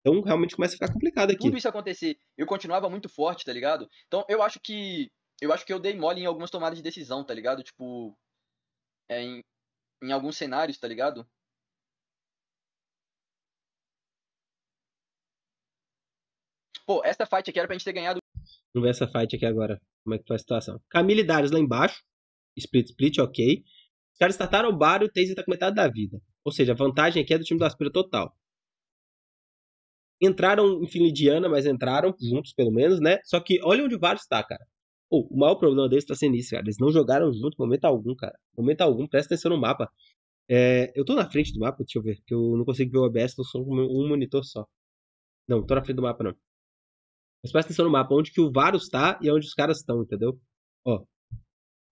Então realmente começa a ficar complicado aqui. Tudo isso acontecer, eu continuava muito forte, tá ligado? Então eu acho que. Eu acho que eu dei mole em algumas tomadas de decisão, tá ligado? Tipo. É, em, em alguns cenários, tá ligado? Pô, essa fight aqui era pra gente ter ganhado. Vamos ver essa fight aqui agora. Como é que tá a situação. Camille e Darius lá embaixo. Split, split, ok. Os caras startaram o bar e o Taze tá com metade da vida. Ou seja, a vantagem aqui é do time do Aspira total. Entraram em Filidiana, mas entraram juntos pelo menos, né? Só que olha onde o VAR está, cara. Oh, o maior problema deles tá sendo isso, cara. Eles não jogaram junto momento algum, cara. Momento algum, presta atenção no mapa. É, eu tô na frente do mapa, deixa eu ver, que eu não consigo ver o OBS, tô só com um monitor só. Não, tô na frente do mapa, não. Mas presta atenção no mapa, onde que o Varus tá e onde os caras estão, entendeu? Ó.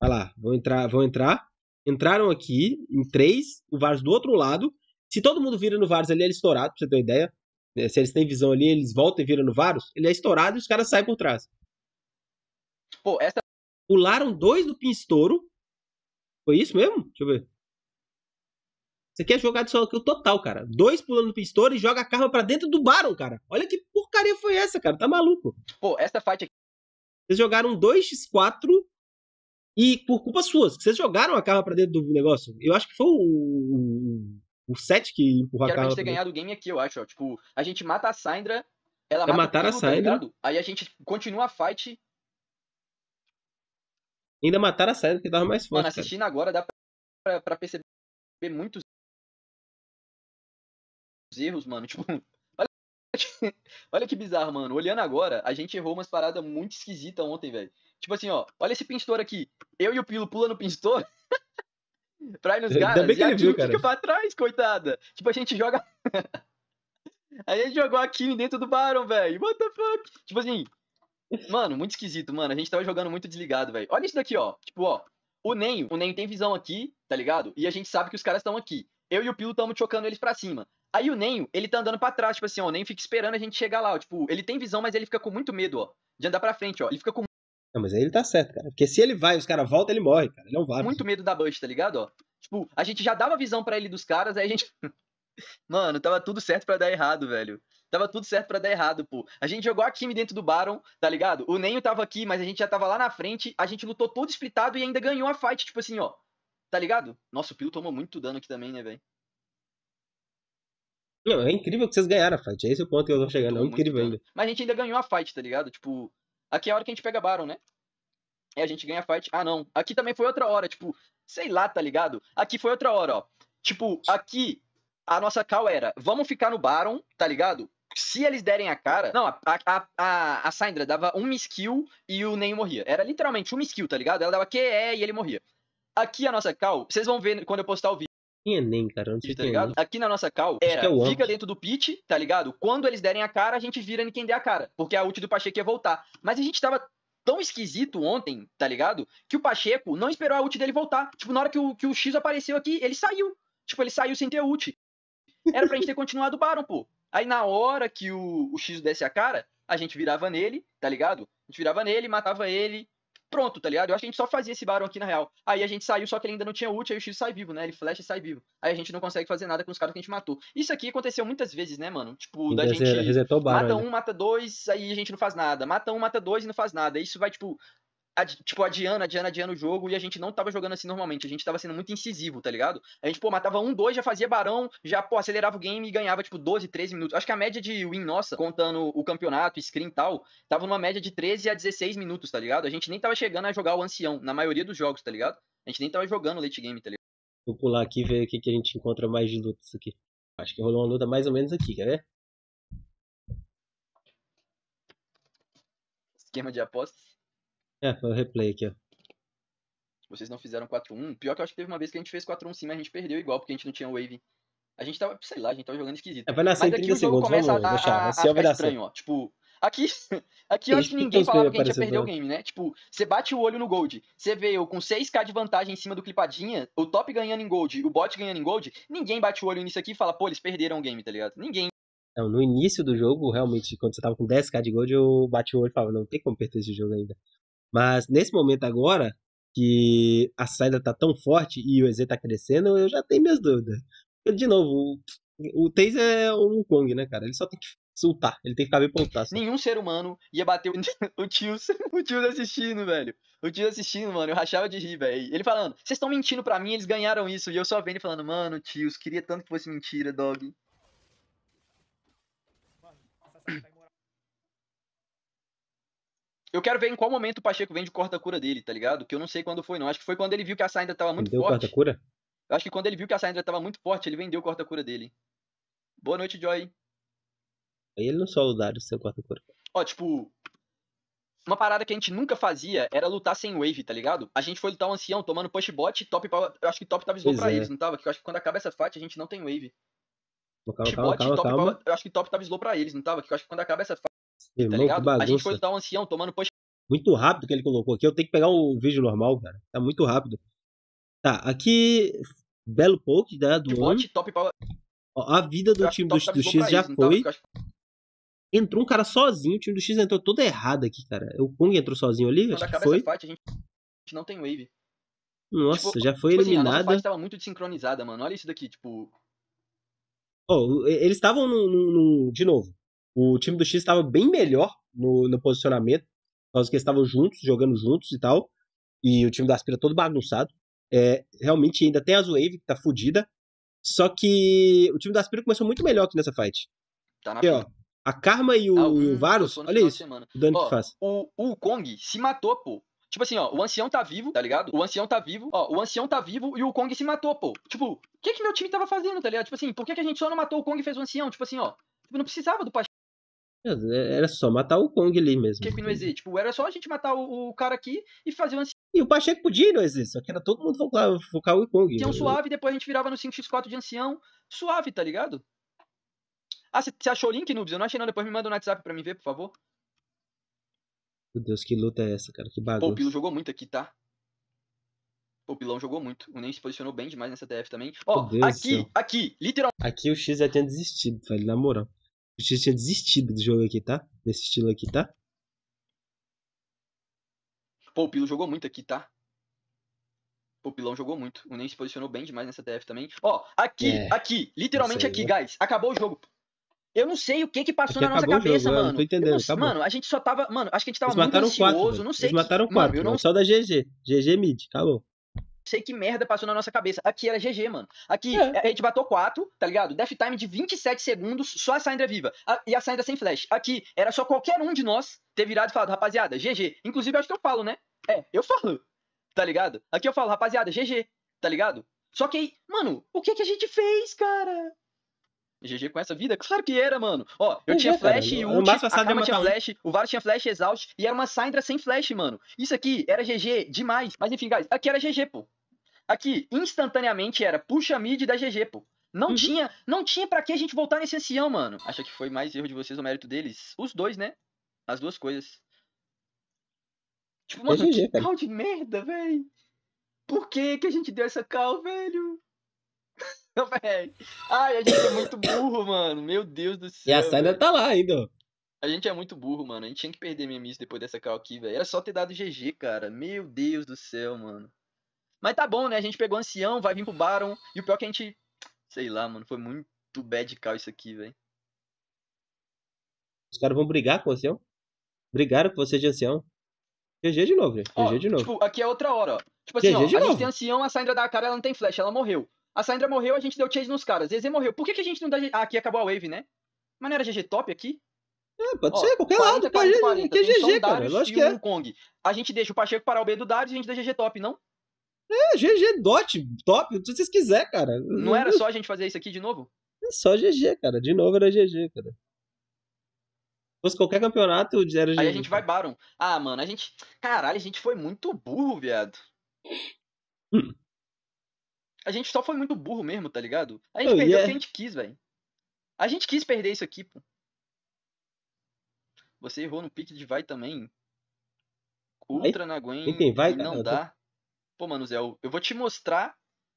Vai lá, vão entrar, vão entrar. Entraram aqui, em três, o Varus do outro lado. Se todo mundo vira no Varus ali, ele é estourado, pra você ter uma ideia. É, se eles têm visão ali, eles voltam e viram no Varus, ele é estourado e os caras saem por trás. Pô, essa. Pularam dois do estouro. Foi isso mesmo? Deixa eu ver. Isso aqui é jogado só aqui o total, cara. Dois pulando pistola e joga a Karma pra dentro do Baron, cara. Olha que porcaria foi essa, cara. Tá maluco. Pô, essa fight aqui. Vocês jogaram 2x4 e por culpa sua. Vocês jogaram a Karma pra dentro do negócio. Eu acho que foi o. O 7 que empurrou a Karma. Era pra gente ter ganhado o game aqui, eu acho. Ó. Tipo, a gente mata a Syndra. Ela é mata mataram a tá Syndra. Tá Aí a gente continua a fight. Ainda mataram a Syndra, que tava mais forte. Mano, assistindo cara. agora dá pra, pra perceber muito erros, mano. Tipo, olha que, olha que bizarro, mano. Olhando agora, a gente errou umas paradas muito esquisitas ontem, velho. Tipo assim, ó, olha esse pintor aqui. Eu e o Pilo pula no pintor. pra ir nos caras. Ainda bem que viu, fica pra trás, coitada. Tipo, a gente joga. a gente jogou a Kim dentro do Baron, velho. What the fuck? Tipo assim. Mano, muito esquisito, mano. A gente tava jogando muito desligado, velho. Olha isso daqui, ó. Tipo, ó. O Nen, o Nen tem visão aqui, tá ligado? E a gente sabe que os caras estão aqui. Eu e o Pilo estamos chocando eles pra cima. Aí o Nenho, ele tá andando para trás, tipo assim, ó, o Nenho fica esperando a gente chegar lá, ó, tipo, ele tem visão, mas ele fica com muito medo, ó, de andar para frente, ó. Ele fica com Não, mas aí ele tá certo, cara. Porque se ele vai, os caras voltam, ele morre, cara. Ele não é vai. Muito medo da Bush, tá ligado, ó? Tipo, a gente já dava visão para ele dos caras, aí a gente Mano, tava tudo certo para dar errado, velho. Tava tudo certo para dar errado, pô. A gente jogou a Kimi dentro do Baron, tá ligado? O Nenho tava aqui, mas a gente já tava lá na frente. A gente lutou todo splitado e ainda ganhou a fight, tipo assim, ó. Tá ligado? Nossa, o Pilo tomou muito dano aqui também, né, velho? Não, é incrível que vocês ganharam a fight. É esse o ponto que eu tô chegando. Tô é incrível ainda. Mas a gente ainda ganhou a fight, tá ligado? Tipo, aqui é a hora que a gente pega Baron, né? É a gente ganha a fight. Ah, não. Aqui também foi outra hora, tipo, sei lá, tá ligado? Aqui foi outra hora, ó. Tipo, aqui a nossa call era, vamos ficar no Baron, tá ligado? Se eles derem a cara. Não, a, a, a, a Syndra dava uma skill e o Nen morria. Era literalmente uma skill, tá ligado? Ela dava QE e ele morria. Aqui a nossa call. vocês vão ver quando eu postar o vídeo. Em Enem, cara. Não sei tá ligado? Enem. Aqui na nossa cal, era, é, é fica dentro do pit, tá ligado? Quando eles derem a cara, a gente vira em quem der a cara. Porque a ult do Pacheco ia voltar. Mas a gente tava tão esquisito ontem, tá ligado? Que o Pacheco não esperou a ult dele voltar. Tipo, na hora que o, que o X apareceu aqui, ele saiu. Tipo, ele saiu sem ter ult. Era pra gente ter continuado o Baron, pô. Aí na hora que o, o X desse a cara, a gente virava nele, tá ligado? A gente virava nele, matava ele, Pronto, tá ligado? Eu acho que a gente só fazia esse Baron aqui na real. Aí a gente saiu, só que ele ainda não tinha ult, aí o X sai vivo, né? Ele flash e sai vivo. Aí a gente não consegue fazer nada com os caras que a gente matou. Isso aqui aconteceu muitas vezes, né, mano? Tipo, da gente. Resetou o mata um, mata dois, aí a gente não faz nada. Mata um, mata dois e não faz nada. Isso vai, tipo, Adi, tipo, adiando, adiando, adiando o jogo, e a gente não tava jogando assim normalmente, a gente tava sendo muito incisivo, tá ligado? A gente, pô, matava um, dois, já fazia barão, já, pô, acelerava o game e ganhava, tipo, 12, 13 minutos. Acho que a média de win nossa, contando o campeonato, screen e tal, tava numa média de 13 a 16 minutos, tá ligado? A gente nem tava chegando a jogar o ancião, na maioria dos jogos, tá ligado? A gente nem tava jogando late game, tá ligado? Vou pular aqui e ver o que a gente encontra mais de lutas aqui. Acho que rolou uma luta mais ou menos aqui, quer ver? Esquema de apostas. É, foi o replay aqui, ó. Vocês não fizeram 4-1. Pior que eu acho que teve uma vez que a gente fez 4-1 sim, mas a gente perdeu igual, porque a gente não tinha wave. A gente tava, sei lá, a gente tava jogando esquisito. É, vai nascer mas aqui 30 o jogo segundos, começa vamos, a, deixar. a, a ficar estranho, ó. Tipo, Aqui, aqui eu acho que ninguém falava que a gente ia perder o né? game, né? Tipo, você bate o olho no Gold, você vê eu com 6k de vantagem em cima do Clipadinha, o top ganhando em Gold, o bot ganhando em Gold, ninguém bate o olho nisso aqui e fala, pô, eles perderam o game, tá ligado? Ninguém. Não, no início do jogo, realmente, quando você tava com 10k de Gold, eu bati o olho e falava, não tem como perder esse jogo ainda. Mas nesse momento agora, que a saída tá tão forte e o EZ tá crescendo, eu já tenho minhas dúvidas. De novo, o, o Taze é um Kong, né, cara? Ele só tem que soltar, ele tem que caber pra lutar. Nenhum ser humano ia bater o, o tio, o tio assistindo, velho. O tio assistindo, mano, eu rachava de rir, velho. Ele falando, vocês estão mentindo pra mim, eles ganharam isso. E eu só vendo ele falando, mano, tios, queria tanto que fosse mentira, dog. Mano, nossa, eu quero ver em qual momento o Pacheco vende o corta-cura dele, tá ligado? Que eu não sei quando foi, não. Acho que foi quando ele viu que a saída tava muito vendeu forte. Vendeu corta-cura? Acho que quando ele viu que a saída tava muito forte, ele vendeu o corta-cura dele. Boa noite, Joy. Aí ele não é só o seu corta-cura. Ó, tipo, uma parada que a gente nunca fazia era lutar sem wave, tá ligado? A gente foi lutar um ancião tomando push bot, top pra... Eu acho que top tava slow pra é. eles, não tava? Que eu acho que quando acaba essa fight a gente não tem wave. Calma, calma, calma, top calma. Eu acho que top tava slow pra eles, não tava? Que eu acho que quando acaba essa fight. Sim, tá ligado? A gente foi ancião tomando post. Muito rápido que ele colocou aqui. Eu tenho que pegar o vídeo normal, cara. Tá muito rápido. Tá, aqui. Belo poke, né? Do Bote, top pra... Ó, A vida do time do, tá do X já isso, então, foi. entrou um cara sozinho, o time do X entrou todo errado aqui, cara. O Kong entrou sozinho ali, acho que foi. Fight, a gente não tem wave. Nossa, tipo, já foi tipo eliminada. Assim, a nossa tava muito desincronizada, mano. Olha isso daqui, tipo. Oh, eles estavam no, no, no, de novo. O time do X estava bem melhor no, no posicionamento, por causa que eles estavam juntos, jogando juntos e tal. E o time da Aspira todo bagunçado. É, realmente ainda tem a Zuave que tá fodida. Só que o time da Aspira começou muito melhor aqui nessa fight. Tá na Porque, ó, a Karma e o, ah, o Varus, olha isso. O dano ó, que faz. O, o Kong se matou, pô. Tipo assim, ó, o ancião tá vivo, tá ligado? O ancião tá vivo, ó, o ancião tá vivo e o Kong se matou, pô. Tipo, o que que meu time tava fazendo, tá ligado? Tipo assim, por que, que a gente só não matou o Kong e fez o ancião? Tipo assim, ó, tipo, não precisava do é, era só matar o Kong ali mesmo. Que, que não existe. Tipo, era só a gente matar o, o cara aqui e fazer o um. E o Pacheco podia não existe, só que era todo mundo focar, focar o Kong. Tinha um né? suave, depois a gente virava no 5x4 de ancião. Suave, tá ligado? Ah, você achou o link, Noobs? Eu não achei não, depois me manda no WhatsApp pra mim ver, por favor. Meu Deus, que luta é essa, cara? Que bagulho Pô, o Pilo jogou muito aqui, tá? Pô, o Pilão jogou muito. O Nen se posicionou bem demais nessa TF também. Ó, aqui, aqui, literalmente. Aqui o X já tinha desistido, velho, na moral. Eu já tinha desistido do jogo aqui, tá? Desse estilo aqui, tá? Pô, o Pilo jogou muito aqui, tá? O Pilão jogou muito. O Nen se posicionou bem demais nessa TF também. Ó, aqui, é, aqui, literalmente aqui, né? guys. Acabou o jogo. Eu não sei o que que passou aqui é na nossa cabeça, jogo, mano. Não tô entendendo, não, Mano, a gente só tava, mano, acho que a gente tava Eles muito ansioso, quatro, não sei. Eles que... mataram quatro, mano, não... só da GG. GG mid, acabou sei que merda passou na nossa cabeça. Aqui era GG, mano. Aqui é. a gente bateu 4, tá ligado? Death time de 27 segundos, só a Sandra viva. A, e a Sandra sem flash. Aqui era só qualquer um de nós ter virado e falado, rapaziada, GG. Inclusive, acho que eu falo, né? É, eu falo. Tá ligado? Aqui eu falo, rapaziada, GG. Tá ligado? Só que aí, mano, o que que a gente fez, cara? GG com essa vida? Claro que era, mano. Ó, eu GG, tinha flash cara, e ult, a Kama tinha flash, o é Varus tinha flash exaust e era uma Syndra sem flash, mano. Isso aqui era GG demais. Mas enfim, guys, aqui era GG, pô. Aqui, instantaneamente era puxa mid da GG, pô. Não uhum. tinha, não tinha para que a gente voltar nesse ancião, mano. Acha que foi mais erro de vocês ou mérito deles? Os dois, né? As duas coisas. Tipo, é mano, é GG, que cal de merda, velho. Por que que a gente deu essa cal, velho? Ai, a gente é muito burro, mano. Meu Deus do céu. E a saída tá lá ainda. A gente é muito burro, mano. A gente tinha que perder minha miss depois dessa cal aqui, velho. Era só ter dado GG, cara. Meu Deus do céu, mano. Mas tá bom, né? A gente pegou o ancião, vai vir pro Baron. E o pior é que a gente. Sei lá, mano. Foi muito bad call isso aqui, velho. Os caras vão brigar com o ancião? Brigaram com você de ancião? GG de novo, velho. GG de novo. Tipo, aqui é outra hora, ó. Tipo assim, GG ó, a novo. gente tem ancião, a Sandra da cara, ela não tem flash, ela morreu. A Sandra morreu, a gente deu chase nos caras. Zezé morreu. Por que, que a gente não dá. Ah, aqui acabou a wave, né? Mas não era GG top aqui? É, pode ó, ser, qualquer 40, lado. 40, 40, 40, Que é GG, cara. 40, 40, 40, 40, A gente deixa o Pacheco parar o B do 40, e a gente dá GG top, não? É, GG, dot, top, se vocês quiserem, cara. Não era só a gente fazer isso aqui de novo? É só GG, cara. De novo era GG, cara. Se fosse qualquer campeonato, era GG. Aí a gente vai Baron. Ah, mano, a gente. Caralho, a gente foi muito burro, viado. Hum. A gente só foi muito burro mesmo, tá ligado? A gente oh, perdeu yeah. É o que a gente quis, velho. A gente quis perder isso aqui, pô. Você errou no pique de vai também. Ultra vai? na Gwen. Quem vai, cara? Não dá pô, mano, Zé, eu, vou te mostrar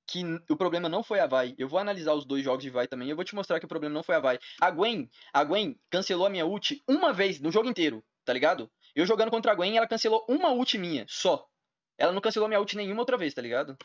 que o problema não foi a VAI. Eu vou analisar os dois jogos de VAI também. Eu vou te mostrar que o problema não foi a VAI. A Gwen, a Gwen cancelou a minha ult uma vez no jogo inteiro, tá ligado? Eu jogando contra a Gwen, ela cancelou uma ult minha, só. Ela não cancelou minha ult nenhuma outra vez, tá ligado?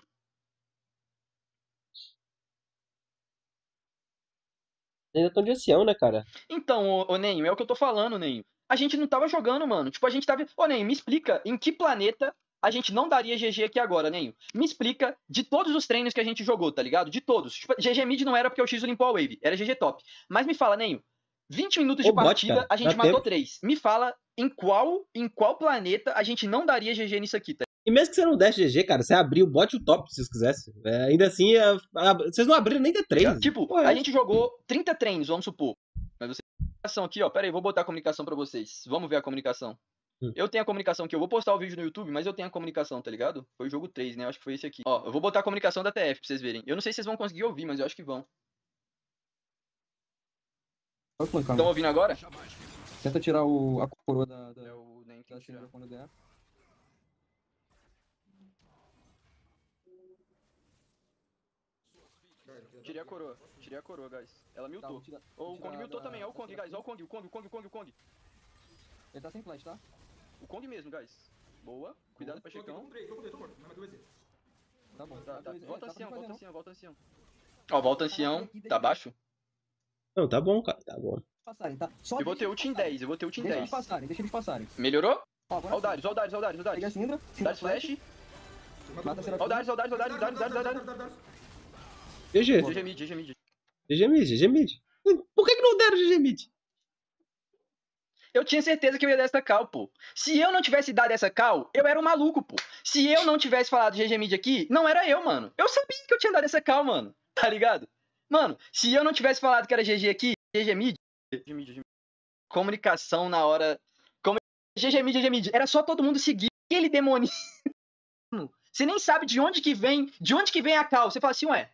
Ainda tão de ancião, né, cara? Então, ô, ô Nenho, é o que eu tô falando, Nenho. A gente não tava jogando, mano. Tipo, a gente tava. Ô, Nenho, me explica em que planeta a gente não daria GG aqui agora, Nenho. Me explica de todos os treinos que a gente jogou, tá ligado? De todos. Tipo, GG mid não era porque o X limpou a wave, era GG top. Mas me fala, Nenho, 20 minutos de partida, a gente matou teve... três. Me fala em qual, em qual planeta a gente não daria GG nisso aqui, tá? E mesmo que você não desse GG, cara, você abriu, bote o top se vocês quisessem. É, ainda assim, a, é, a, vocês não abriram nem de treino Tipo, Pô, a é. gente jogou 30 treinos, vamos supor. Mas você. Comunicação aqui, ó. Pera aí, vou botar a comunicação pra vocês. Vamos ver a comunicação. Hum. Eu tenho a comunicação que eu vou postar o vídeo no YouTube, mas eu tenho a comunicação, tá ligado? Foi o jogo 3, né? acho que foi esse aqui. Ó, eu vou botar a comunicação da TF pra vocês verem. Eu não sei se vocês vão conseguir ouvir, mas eu acho que vão. Estão né? ouvindo agora? Tenta tirar o, a coroa da, da... É o nem que ela quando der. Tirei a coroa, tirei a coroa, guys. Ela tá, miltou. Tá, tira... o Kong miltou também, ó o Kong, guys, ó o Kong, o Kong, o Kong, o Kong, o Kong. Ele tá sem plant, tá? O Kong mesmo, guys. Boa. Cuidado pra chegar. Eu comprei, eu comprei, tô morto. mas eu Tá bom, tá, tá. tá, tá. Volta tá ancião, volta então. ancião, volta ancião. Ó, volta ancião. Tá baixo? Não, tá bom, cara, tá bom. Passarem, tá? Só eu vou ter ult em 10, eu vou ter ult em 10. Deixa eles passarem, deixa eles passarem. Melhorou? Ó, agora. Ó o Darius, ó o Darius, ó o Darius, ó o Darius. Pega a Sindra. Darius flash. Ó o Darius, ó o Darius, ó o Darius, Darius, Darius, Darius. GG. GG mid, GG mid. GG mid, GG mid. Por que que não deram GG mid? eu tinha certeza que eu ia dar essa cal, pô. Se eu não tivesse dado essa cal, eu era um maluco, pô. Se eu não tivesse falado GG Mid aqui, não era eu, mano. Eu sabia que eu tinha dado essa cal, mano. Tá ligado? Mano, se eu não tivesse falado que era GG aqui, GG Mid, GG Mid, comunicação na hora. Como... GG Mid, GG Mid. Era só todo mundo seguir aquele demônio. Você nem sabe de onde que vem, de onde que vem a cal. Você fala assim, ué.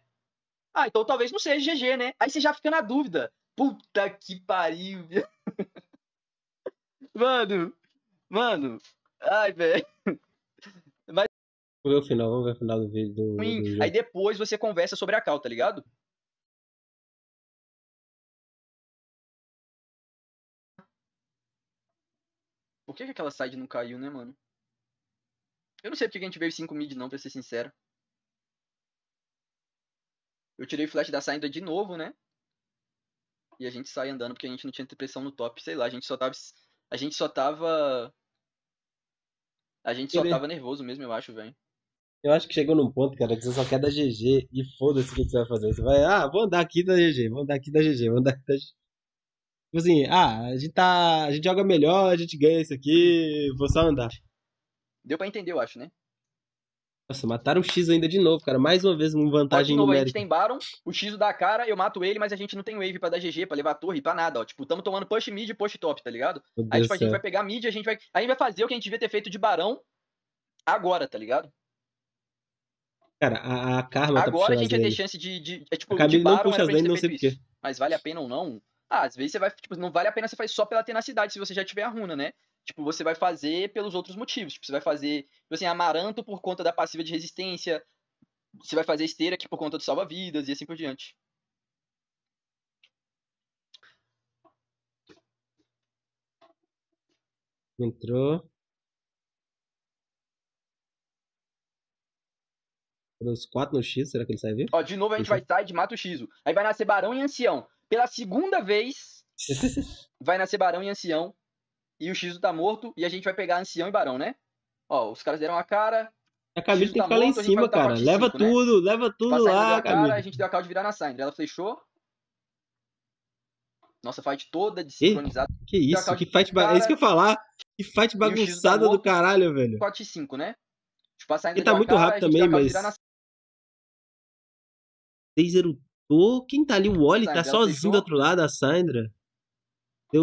Ah, então talvez não seja GG, né? Aí você já fica na dúvida. Puta que pariu. Mano, mano. Ai, velho. Mas... Vamos ver o final, vamos ver o final do vídeo. Do, do Aí depois você conversa sobre a cal, tá ligado? Por que, que aquela side não caiu, né, mano? Eu não sei porque a gente veio 5 mid não, pra ser sincero. Eu tirei o flash da saída de novo, né? E a gente sai andando porque a gente não tinha pressão no top. Sei lá, a gente só tava a gente só tava. A gente só tava nervoso mesmo, eu acho, velho. Eu acho que chegou num ponto, cara, que você só quer da GG e foda-se o que você vai fazer. Você vai, ah, vou andar aqui da GG, vou andar aqui da GG, vou andar aqui da GG. Tipo assim, ah, a gente tá. A gente joga melhor, a gente ganha isso aqui, vou só andar. Deu pra entender, eu acho, né? Nossa, mataram o X ainda de novo, cara. Mais uma vez, uma vantagem ó, numérica. A gente tem Baron, o X dá a cara, eu mato ele, mas a gente não tem wave pra dar GG, pra levar a torre, pra nada, ó. Tipo, tamo tomando push mid e push top, tá ligado? Aí, tipo, a gente vai pegar mid, a gente vai... A gente vai fazer o que a gente devia ter feito de Barão agora, tá ligado? Cara, a, a Karma tá Agora tá a gente vai ter chance de... de é, tipo, a Camille de Baron não puxa as lane, não sei porquê. Mas vale a pena ou não? Ah, às vezes você vai... Tipo, não vale a pena você fazer só pela tenacidade, se você já tiver a runa, né? Tipo, você vai fazer pelos outros motivos. Tipo, você vai fazer, tipo assim, amaranto por conta da passiva de resistência. Você vai fazer esteira aqui por conta do salva-vidas e assim por diante. Entrou. Os quatro no X, será que ele sai ver? Ó, de novo a gente vai sair de mata o X. Aí vai nascer Barão e Ancião. Pela segunda vez, vai nascer Barão e Ancião e o Shizu tá morto e a gente vai pegar Ancião e Barão, né? Ó, os caras deram a cara. A Camille tem tá que ficar lá em cima, cara. Leva, cinco, né? tudo, né? leva tudo, lá, a cara. A gente deu a cara de virar na Sandra Ela fechou. Nossa fight toda desincronizada. Que isso, que fight ba... É isso que eu ia falar. Que fight bagunçada tá do caralho, velho. 4 e 5, né? Tipo, a tá muito cara, rápido também, mas... Taser ultou. Quem tá ali? O Wally tá, tá então sozinho do outro lado, a Sandra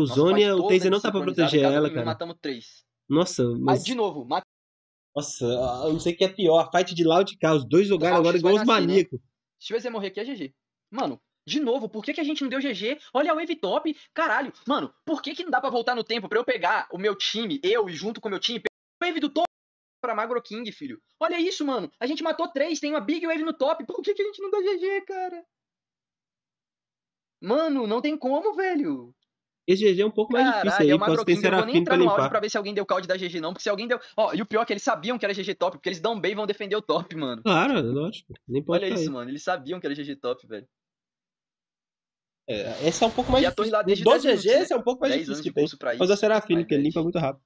Zônia, o Taser não tá pra proteger ela, cara. Matamos três. Nossa, mas... Aí, de novo, mata... Nossa, ah, eu não sei o que é pior. Fight de de cá, os Dois jogaram então, agora igual os né? maníacos. Né? Se você morrer aqui, é GG. Mano, de novo, por que, que a gente não deu GG? Olha o Wave Top, caralho. Mano, por que, que não dá pra voltar no tempo pra eu pegar o meu time, eu e junto com o meu time, o Wave do top pra Magro King, filho? Olha isso, mano. A gente matou três, tem uma Big Wave no top. Por que, que a gente não dá GG, cara? Mano, não tem como, velho. Esse GG é um pouco mais difícil é aí, é uma tem nem entrar no áudio pra ver se alguém deu call da GG não, porque se alguém deu... Ó, oh, e o pior é que eles sabiam que era GG top, porque eles dão bem e vão defender o top, mano. Claro, é lógico. Nem pode Olha cair. isso, mano, eles sabiam que era GG top, velho. É, esse é um pouco mais e difícil. A desde Do GG, né? é um pouco mais difícil que tem. Isso, Mas a Serafine, que ele limpa muito rápido.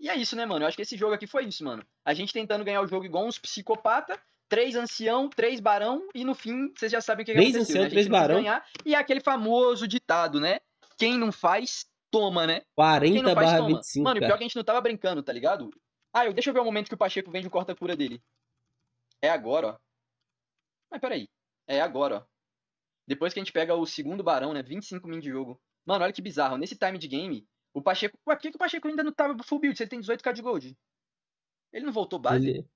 E é isso, né, mano? Eu acho que esse jogo aqui foi isso, mano. A gente tentando ganhar o jogo igual uns psicopata, três ancião, três barão, e no fim, vocês já sabem o que, que aconteceu. Né? Três ancião, né? três barão. Ganhar, e é aquele famoso ditado, né? quem não faz, toma, né? 40 barra toma. 25. Mano, e pior que a gente não tava brincando, tá ligado? Ah, eu, deixa eu ver o momento que o Pacheco vende o corta-cura dele. É agora, ó. Mas peraí. É agora, ó. Depois que a gente pega o segundo barão, né? 25 min de jogo. Mano, olha que bizarro. Nesse time de game, o Pacheco. Ué, por que, que o Pacheco ainda não tava full build se ele tem 18k de gold? Ele não voltou base? Ele...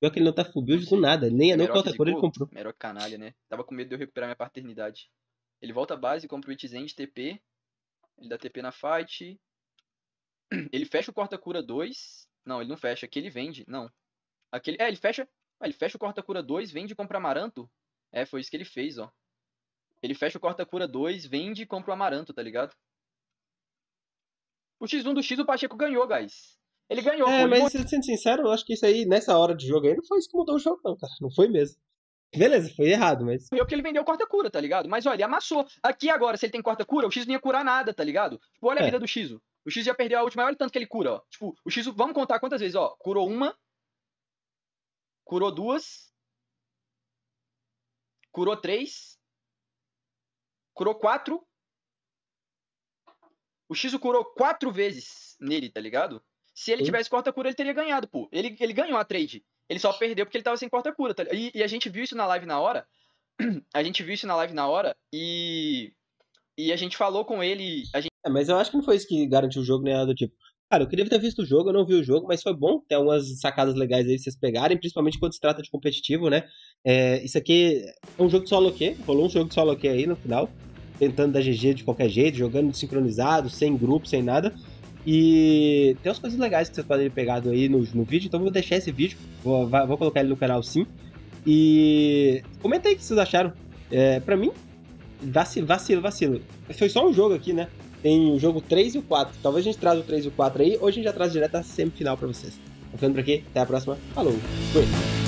Pior que ele não tá full build com nada. Nem, nem o corta-cura ele comprou. Melhor canalha, né? Tava com medo de eu recuperar minha paternidade. Ele volta à base, compra o de TP. Ele dá TP na fight. Ele fecha o corta-cura 2. Não, ele não fecha. Aqui ele vende. Não. Aquele... É, ele fecha. Ah, ele fecha o corta-cura 2, vende e compra Amaranto. É, foi isso que ele fez, ó. Ele fecha o corta-cura 2, vende e compra o Amaranto, tá ligado? O X1 do X o Pacheco ganhou, guys. Ele ganhou. É, pô, mas sendo sincero, eu acho que isso aí, nessa hora de jogo aí, não foi isso que mudou o jogo, não, cara. Não foi mesmo. Beleza, foi errado, mas. Eu é que ele vendeu corta-cura, tá ligado? Mas olha, ele amassou. Aqui agora, se ele tem corta-cura, o X não ia curar nada, tá ligado? Tipo, olha é. a vida do X. O X já perdeu a última, olha o tanto que ele cura, ó. Tipo, o X, vamos contar quantas vezes, ó. Curou uma. Curou duas. Curou três. Curou quatro. O X curou quatro vezes nele, tá ligado? Se ele tivesse corta-cura, ele teria ganhado, pô. Ele, ele ganhou a trade. Ele só perdeu porque ele tava sem porta cura. Tá? E, e, a gente viu isso na live na hora. A gente viu isso na live na hora e. E a gente falou com ele. Gente... É, mas eu acho que não foi isso que garantiu o jogo, né? Do tipo, Cara, eu queria ter visto o jogo, eu não vi o jogo, mas foi bom ter umas sacadas legais aí vocês pegarem, principalmente quando se trata de competitivo, né? É, isso aqui é um jogo de solo que rolou um jogo de solo que aí no final, tentando dar GG de qualquer jeito, jogando sincronizado, sem grupo, sem nada. E tem umas coisas legais que vocês podem ter pegado aí no, no vídeo, então vou deixar esse vídeo, vou, vou colocar ele no canal sim. E comenta aí o que vocês acharam. É, pra mim, vacilo, vacilo, vacilo. Foi só um jogo aqui, né? Tem o jogo 3 e o 4. Talvez a gente traga o 3 e o 4 aí, hoje a gente já traz direto a semifinal pra vocês. Ficando por aqui, até a próxima. Falou, foi